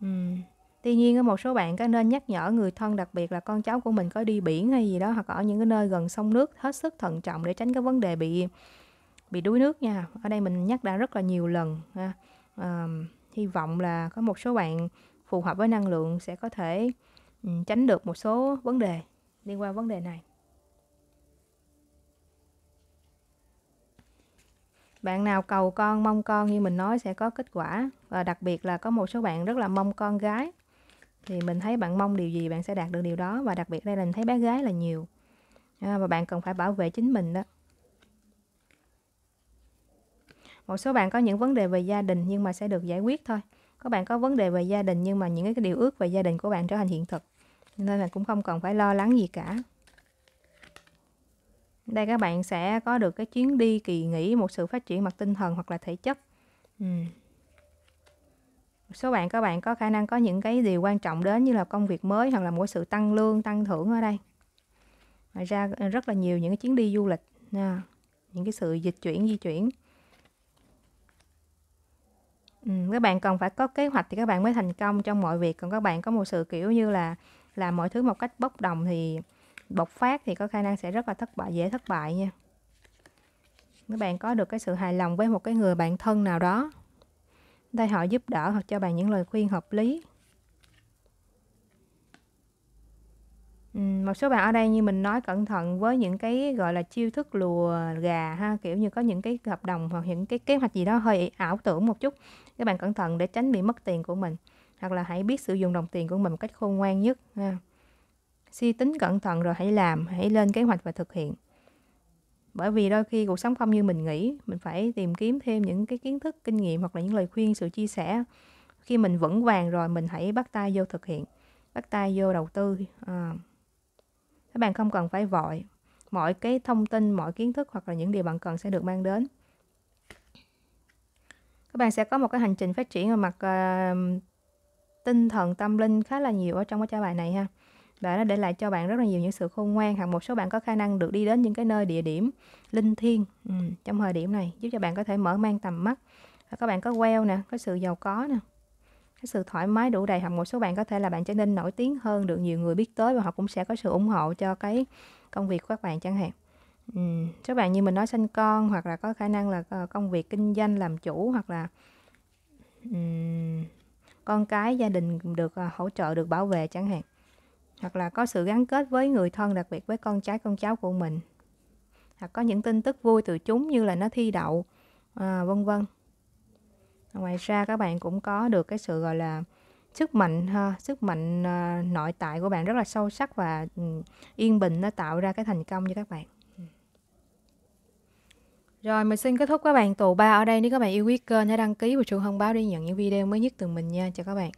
um. Tuy nhiên có một số bạn có nên nhắc nhở người thân đặc biệt là con cháu của mình có đi biển hay gì đó hoặc ở những cái nơi gần sông nước hết sức thận trọng để tránh cái vấn đề bị bị đuối nước nha. Ở đây mình nhắc đã rất là nhiều lần ha. Um, hy vọng là có một số bạn phù hợp với năng lượng sẽ có thể ừ, tránh được một số vấn đề liên quan vấn đề này bạn nào cầu con mong con như mình nói sẽ có kết quả và đặc biệt là có một số bạn rất là mong con gái thì mình thấy bạn mong điều gì bạn sẽ đạt được điều đó và đặc biệt đây là mình thấy bé gái là nhiều à, và bạn cần phải bảo vệ chính mình đó một số bạn có những vấn đề về gia đình nhưng mà sẽ được giải quyết thôi các bạn có vấn đề về gia đình nhưng mà những cái điều ước về gia đình của bạn trở thành hiện thực nên là cũng không cần phải lo lắng gì cả đây các bạn sẽ có được cái chuyến đi kỳ nghỉ một sự phát triển mặt tinh thần hoặc là thể chất ừ. một số bạn các bạn có khả năng có những cái điều quan trọng đến như là công việc mới hoặc là một sự tăng lương tăng thưởng ở đây ngoài ra rất là nhiều những cái chuyến đi du lịch nha những cái sự dịch chuyển di chuyển Ừ, các bạn cần phải có kế hoạch thì các bạn mới thành công trong mọi việc còn các bạn có một sự kiểu như là làm mọi thứ một cách bốc đồng thì bộc phát thì có khả năng sẽ rất là thất bại dễ thất bại nha các bạn có được cái sự hài lòng với một cái người bạn thân nào đó đây họ giúp đỡ hoặc cho bạn những lời khuyên hợp lý một số bạn ở đây như mình nói cẩn thận với những cái, gọi là, chiêu thức lùa gà ha, kiểu như, có những cái hợp đồng hoặc những cái kế hoạch gì đó hơi ảo tưởng một chút. Các bạn cẩn thận để tránh bị mất tiền của mình, hoặc là hãy biết sử dụng đồng tiền của mình một cách khôn ngoan nhất ha. Suy tính cẩn thận rồi hãy làm, hãy lên kế hoạch và thực hiện. Bởi vì đôi khi cuộc sống không như mình nghĩ, mình phải tìm kiếm thêm những cái kiến thức, kinh nghiệm hoặc là những lời khuyên, sự chia sẻ. Khi mình vững vàng rồi mình hãy bắt tay vô thực hiện, bắt tay vô đầu tư, ờ các bạn không cần phải vội mọi cái thông tin mọi kiến thức hoặc là những điều bạn cần sẽ được mang đến các bạn sẽ có một cái hành trình phát triển về mặt uh, tinh thần tâm linh khá là nhiều ở trong cái trả bài này ha và nó để lại cho bạn rất là nhiều những sự khôn ngoan hoặc một số bạn có khả năng được đi đến những cái nơi địa điểm linh thiêng ừ, trong thời điểm này giúp cho bạn có thể mở mang tầm mắt và các bạn có queo nè có sự giàu có nè cái sự thoải mái đủ đầy hoặc một số bạn có thể là bạn trở nên nổi tiếng hơn được nhiều người biết tới và họ cũng sẽ có sự ủng hộ cho cái công việc của các bạn chẳng hạn ừ, các bạn như mình nói sinh con hoặc là có khả năng là ờ, công việc kinh doanh làm chủ hoặc là um, con cái gia đình được ờ, hỗ trợ được bảo vệ chẳng hạn hoặc là có sự gắn kết với người thân đặc biệt với con trai con cháu của mình hoặc có những tin tức vui từ chúng như là nó thi đậu à, vân vân ngoài ra các bạn cũng có được cái sự gọi là sức mạnh ha sức mạnh uh, nội tại của bạn rất là sâu sắc và um, yên bình nó tạo ra cái thành công cho các bạn ừ. rồi mình xin kết thúc các bạn tụ ba ở đây nếu các bạn yêu quý kênh hãy đăng ký và chuông thông báo để nhận những video mới nhất từ mình nha chào các bạn